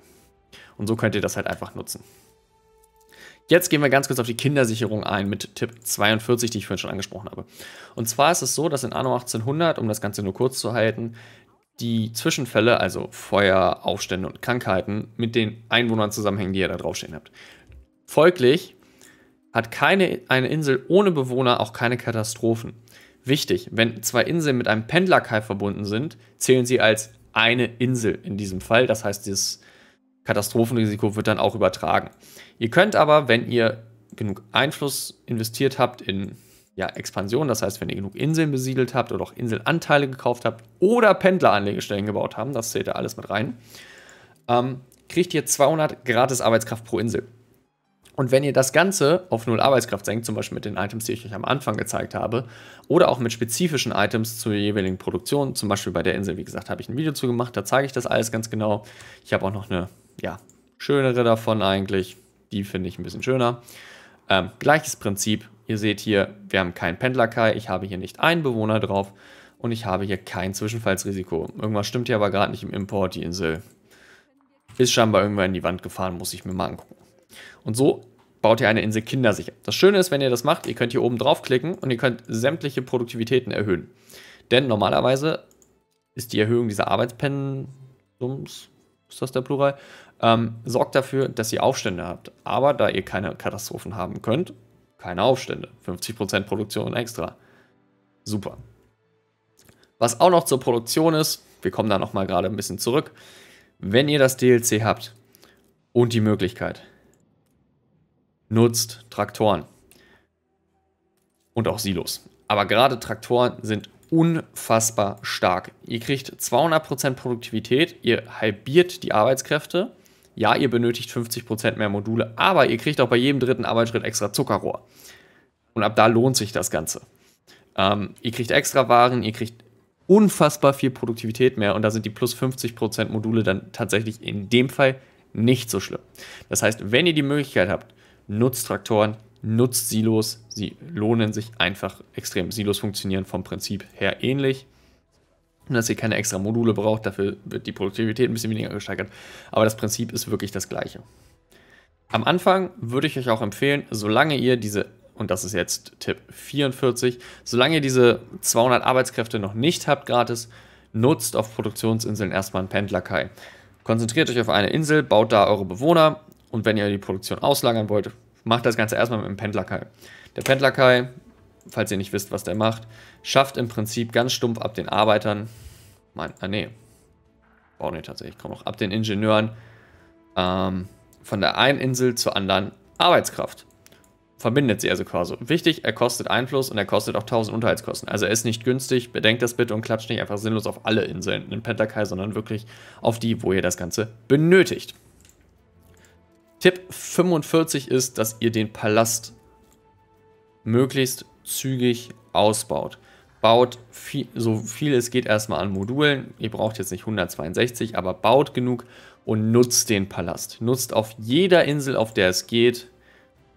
Und so könnt ihr das halt einfach nutzen. Jetzt gehen wir ganz kurz auf die Kindersicherung ein mit Tipp 42, die ich vorhin schon angesprochen habe. Und zwar ist es so, dass in Anno 1800, um das Ganze nur kurz zu halten, die Zwischenfälle, also Feuer, Aufstände und Krankheiten, mit den Einwohnern zusammenhängen, die ihr da draufstehen habt. Folglich hat keine, eine Insel ohne Bewohner auch keine Katastrophen. Wichtig, wenn zwei Inseln mit einem Pendlerkai verbunden sind, zählen sie als eine Insel in diesem Fall. Das heißt, dieses Katastrophenrisiko wird dann auch übertragen. Ihr könnt aber, wenn ihr genug Einfluss investiert habt in ja, Expansion, das heißt, wenn ihr genug Inseln besiedelt habt oder auch Inselanteile gekauft habt oder Pendleranlegestellen gebaut haben, das zählt da alles mit rein, ähm, kriegt ihr 200 gratis Arbeitskraft pro Insel. Und wenn ihr das Ganze auf null Arbeitskraft senkt, zum Beispiel mit den Items, die ich euch am Anfang gezeigt habe, oder auch mit spezifischen Items zur jeweiligen Produktion, zum Beispiel bei der Insel, wie gesagt, habe ich ein Video zu gemacht, da zeige ich das alles ganz genau. Ich habe auch noch eine ja, schönere davon eigentlich. Die finde ich ein bisschen schöner. Ähm, gleiches Prinzip. Ihr seht hier, wir haben kein Pendlerkai, ich habe hier nicht einen Bewohner drauf und ich habe hier kein Zwischenfallsrisiko. Irgendwas stimmt hier aber gerade nicht im Import, die Insel ist scheinbar irgendwann in die Wand gefahren, muss ich mir mal angucken. Und so baut ihr eine Insel kindersicher. Das Schöne ist, wenn ihr das macht, ihr könnt hier oben draufklicken und ihr könnt sämtliche Produktivitäten erhöhen. Denn normalerweise ist die Erhöhung dieser Arbeitspensums, ist das der Plural, ähm, sorgt dafür, dass ihr Aufstände habt. Aber da ihr keine Katastrophen haben könnt, keine Aufstände. 50% Produktion extra. Super. Was auch noch zur Produktion ist, wir kommen da nochmal gerade ein bisschen zurück. Wenn ihr das DLC habt und die Möglichkeit, nutzt Traktoren und auch Silos. Aber gerade Traktoren sind unfassbar stark. Ihr kriegt 200% Produktivität, ihr halbiert die Arbeitskräfte ja, ihr benötigt 50% mehr Module, aber ihr kriegt auch bei jedem dritten Arbeitsschritt extra Zuckerrohr. Und ab da lohnt sich das Ganze. Ähm, ihr kriegt extra Waren, ihr kriegt unfassbar viel Produktivität mehr und da sind die plus 50% Module dann tatsächlich in dem Fall nicht so schlimm. Das heißt, wenn ihr die Möglichkeit habt, nutzt Traktoren, nutzt Silos, sie lohnen sich einfach extrem. Silos funktionieren vom Prinzip her ähnlich dass ihr keine extra Module braucht, dafür wird die Produktivität ein bisschen weniger gesteigert. Aber das Prinzip ist wirklich das gleiche. Am Anfang würde ich euch auch empfehlen, solange ihr diese, und das ist jetzt Tipp 44, solange ihr diese 200 Arbeitskräfte noch nicht habt gratis, nutzt auf Produktionsinseln erstmal einen Pendlerkai. Konzentriert euch auf eine Insel, baut da eure Bewohner und wenn ihr die Produktion auslagern wollt, macht das Ganze erstmal mit einem Pendlerkai. Der Pendlerkai falls ihr nicht wisst, was der macht, schafft im Prinzip ganz stumpf ab den Arbeitern, mein, ah nee, auch oh, nicht tatsächlich, komm noch, ab den Ingenieuren ähm, von der einen Insel zur anderen Arbeitskraft. Verbindet sie also quasi. Wichtig, er kostet Einfluss und er kostet auch 1000 Unterhaltskosten. Also er ist nicht günstig, bedenkt das bitte und klatscht nicht einfach sinnlos auf alle Inseln in Pentakai, sondern wirklich auf die, wo ihr das Ganze benötigt. Tipp 45 ist, dass ihr den Palast möglichst zügig ausbaut. Baut viel, so viel es geht erstmal an Modulen. Ihr braucht jetzt nicht 162, aber baut genug und nutzt den Palast. Nutzt auf jeder Insel, auf der es geht,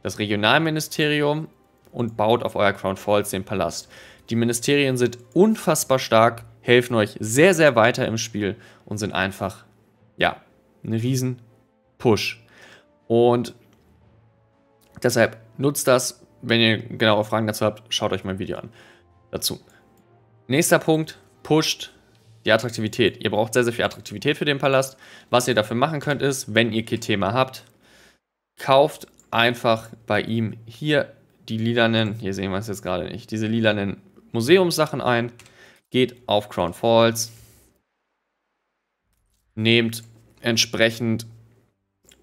das Regionalministerium und baut auf euer Crown Falls den Palast. Die Ministerien sind unfassbar stark, helfen euch sehr, sehr weiter im Spiel und sind einfach, ja, ein riesen Push. Und deshalb nutzt das wenn ihr genauere Fragen dazu habt, schaut euch mein Video an. Dazu. Nächster Punkt, pusht die Attraktivität. Ihr braucht sehr, sehr viel Attraktivität für den Palast. Was ihr dafür machen könnt, ist, wenn ihr Kit-Thema habt, kauft einfach bei ihm hier die lilanen, hier sehen wir es jetzt gerade nicht, diese lilanen Museumssachen ein, geht auf Crown Falls, nehmt entsprechend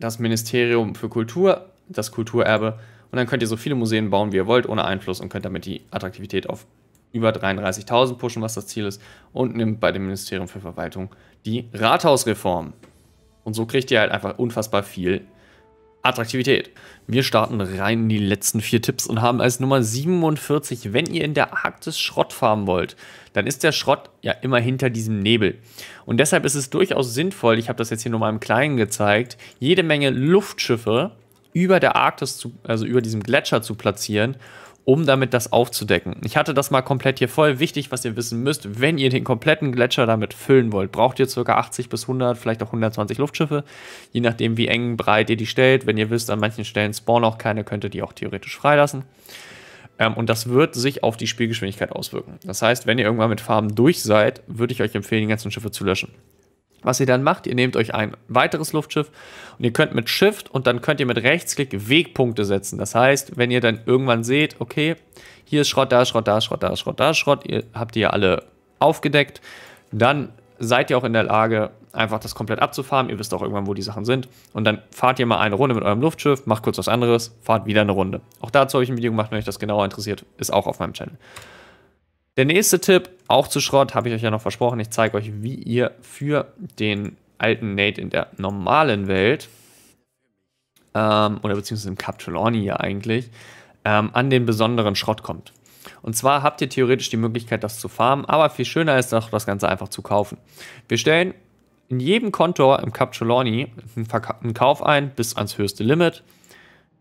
das Ministerium für Kultur, das Kulturerbe und dann könnt ihr so viele Museen bauen, wie ihr wollt, ohne Einfluss und könnt damit die Attraktivität auf über 33.000 pushen, was das Ziel ist. Und nimmt bei dem Ministerium für Verwaltung die Rathausreform. Und so kriegt ihr halt einfach unfassbar viel Attraktivität. Wir starten rein in die letzten vier Tipps und haben als Nummer 47, wenn ihr in der Arktis Schrott farmen wollt, dann ist der Schrott ja immer hinter diesem Nebel. Und deshalb ist es durchaus sinnvoll, ich habe das jetzt hier nur mal im Kleinen gezeigt, jede Menge Luftschiffe über der Arktis, zu, also über diesem Gletscher zu platzieren, um damit das aufzudecken. Ich hatte das mal komplett hier voll. Wichtig, was ihr wissen müsst, wenn ihr den kompletten Gletscher damit füllen wollt, braucht ihr ca. 80 bis 100, vielleicht auch 120 Luftschiffe, je nachdem wie eng, breit ihr die stellt. Wenn ihr wisst, an manchen Stellen spawnen auch keine, könnt ihr die auch theoretisch freilassen. Ähm, und das wird sich auf die Spielgeschwindigkeit auswirken. Das heißt, wenn ihr irgendwann mit Farben durch seid, würde ich euch empfehlen, die ganzen Schiffe zu löschen. Was ihr dann macht, ihr nehmt euch ein weiteres Luftschiff und ihr könnt mit Shift und dann könnt ihr mit Rechtsklick Wegpunkte setzen. Das heißt, wenn ihr dann irgendwann seht, okay, hier ist Schrott, da ist Schrott, da ist Schrott, da ist Schrott, da ist Schrott, ihr habt die ja alle aufgedeckt, dann seid ihr auch in der Lage, einfach das komplett abzufahren. Ihr wisst auch irgendwann, wo die Sachen sind. Und dann fahrt ihr mal eine Runde mit eurem Luftschiff, macht kurz was anderes, fahrt wieder eine Runde. Auch dazu habe ich ein Video gemacht, wenn euch das genauer interessiert, ist auch auf meinem Channel. Der nächste Tipp, auch zu Schrott, habe ich euch ja noch versprochen. Ich zeige euch, wie ihr für den alten Nate in der normalen Welt, ähm, oder beziehungsweise im Cap Trelawney ja eigentlich, ähm, an den besonderen Schrott kommt. Und zwar habt ihr theoretisch die Möglichkeit, das zu farmen, aber viel schöner ist auch, das Ganze einfach zu kaufen. Wir stellen in jedem Kontor im Cap Trelawney einen einen Kauf ein bis ans höchste Limit.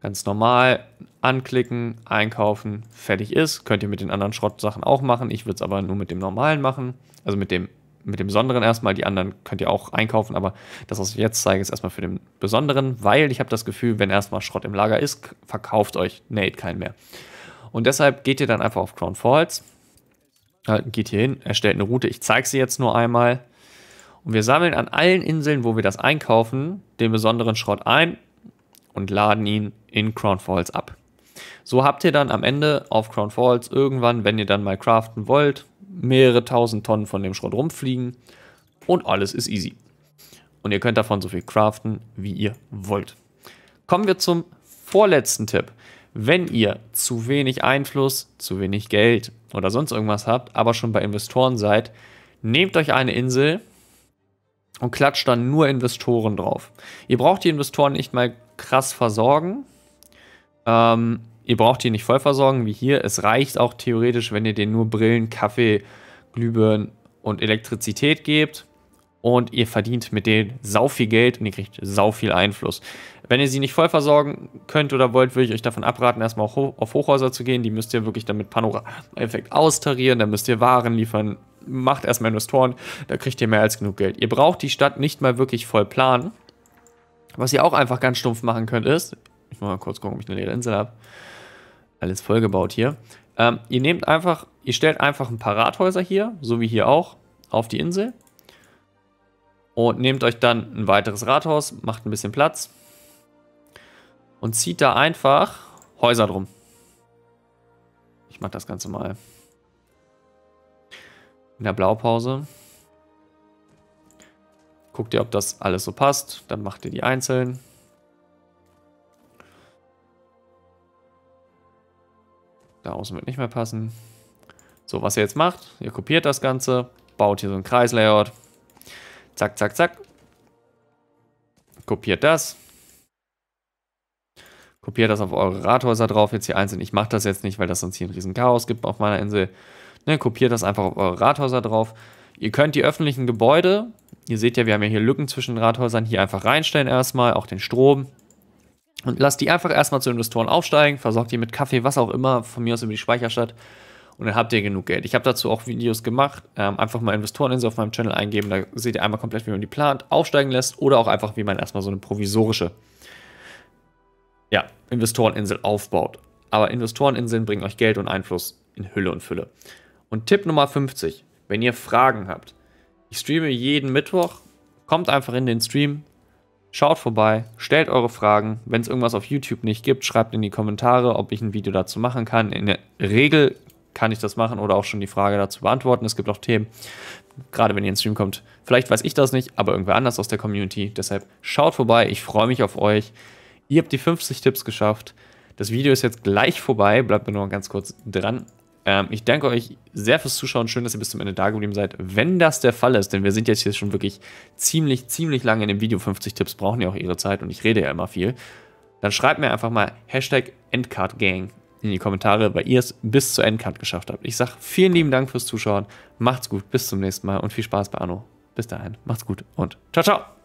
Ganz normal anklicken, einkaufen, fertig ist. Könnt ihr mit den anderen Schrottsachen auch machen. Ich würde es aber nur mit dem normalen machen. Also mit dem, mit dem besonderen erstmal. Die anderen könnt ihr auch einkaufen, aber das, was ich jetzt zeige, ist erstmal für den besonderen, weil ich habe das Gefühl, wenn erstmal Schrott im Lager ist, verkauft euch Nate keinen mehr. Und deshalb geht ihr dann einfach auf Crown Falls, geht hier hin, erstellt eine Route. Ich zeige sie jetzt nur einmal. Und wir sammeln an allen Inseln, wo wir das einkaufen, den besonderen Schrott ein und laden ihn in Crown Falls ab. So habt ihr dann am Ende auf Crown Falls irgendwann, wenn ihr dann mal craften wollt, mehrere tausend Tonnen von dem Schrott rumfliegen und alles ist easy. Und ihr könnt davon so viel craften, wie ihr wollt. Kommen wir zum vorletzten Tipp. Wenn ihr zu wenig Einfluss, zu wenig Geld oder sonst irgendwas habt, aber schon bei Investoren seid, nehmt euch eine Insel und klatscht dann nur Investoren drauf. Ihr braucht die Investoren nicht mal krass versorgen. Ähm, ihr braucht die nicht voll versorgen wie hier. Es reicht auch theoretisch, wenn ihr den nur Brillen, Kaffee, Glühbirnen und Elektrizität gebt. Und ihr verdient mit denen sau viel Geld und ihr kriegt sau viel Einfluss. Wenn ihr sie nicht voll versorgen könnt oder wollt, würde ich euch davon abraten, erstmal auf Hochhäuser zu gehen. Die müsst ihr wirklich dann mit Panorama-Effekt austarieren. Da müsst ihr Waren liefern. Macht erstmal Investoren. Da kriegt ihr mehr als genug Geld. Ihr braucht die Stadt nicht mal wirklich voll planen. Was ihr auch einfach ganz stumpf machen könnt ist, ich muss mal kurz gucken, ob ich eine leere Insel habe. Alles vollgebaut hier. Ähm, ihr nehmt einfach, ihr stellt einfach ein paar Rathäuser hier, so wie hier auch, auf die Insel. Und nehmt euch dann ein weiteres Rathaus, macht ein bisschen Platz. Und zieht da einfach Häuser drum. Ich mach das Ganze mal in der Blaupause. Guckt ihr, ob das alles so passt. Dann macht ihr die einzeln. Da außen wird nicht mehr passen. So, was ihr jetzt macht, ihr kopiert das Ganze, baut hier so ein Kreislayout. Zack, zack, zack. Kopiert das. Kopiert das auf eure Rathäuser drauf, jetzt hier einzeln. Ich mache das jetzt nicht, weil das sonst hier ein riesen Chaos gibt auf meiner Insel. Ne, kopiert das einfach auf eure Rathäuser drauf. Ihr könnt die öffentlichen Gebäude Ihr seht ja, wir haben ja hier Lücken zwischen den Rathäusern. Hier einfach reinstellen erstmal, auch den Strom. Und lasst die einfach erstmal zu Investoren aufsteigen, versorgt die mit Kaffee, was auch immer, von mir aus über die Speicherstadt. Und dann habt ihr genug Geld. Ich habe dazu auch Videos gemacht. Ähm, einfach mal Investoreninsel auf meinem Channel eingeben. Da seht ihr einmal komplett, wie man die plant, aufsteigen lässt oder auch einfach, wie man erstmal so eine provisorische ja, Investoreninsel aufbaut. Aber Investoreninseln bringen euch Geld und Einfluss in Hülle und Fülle. Und Tipp Nummer 50, wenn ihr Fragen habt, ich streame jeden Mittwoch. Kommt einfach in den Stream. Schaut vorbei, stellt eure Fragen. Wenn es irgendwas auf YouTube nicht gibt, schreibt in die Kommentare, ob ich ein Video dazu machen kann. In der Regel kann ich das machen oder auch schon die Frage dazu beantworten. Es gibt auch Themen, gerade wenn ihr in den Stream kommt. Vielleicht weiß ich das nicht, aber irgendwer anders aus der Community. Deshalb schaut vorbei, ich freue mich auf euch. Ihr habt die 50 Tipps geschafft. Das Video ist jetzt gleich vorbei, bleibt mir nur ganz kurz dran. Ähm, ich danke euch sehr fürs Zuschauen. Schön, dass ihr bis zum Ende da geblieben seid. Wenn das der Fall ist, denn wir sind jetzt hier schon wirklich ziemlich, ziemlich lange in dem Video. 50 Tipps brauchen ja auch ihre Zeit und ich rede ja immer viel. Dann schreibt mir einfach mal Hashtag EndcardGang in die Kommentare, weil ihr es bis zur Endcard geschafft habt. Ich sage vielen lieben Dank fürs Zuschauen. Macht's gut, bis zum nächsten Mal und viel Spaß bei Anno. Bis dahin, macht's gut und ciao, ciao.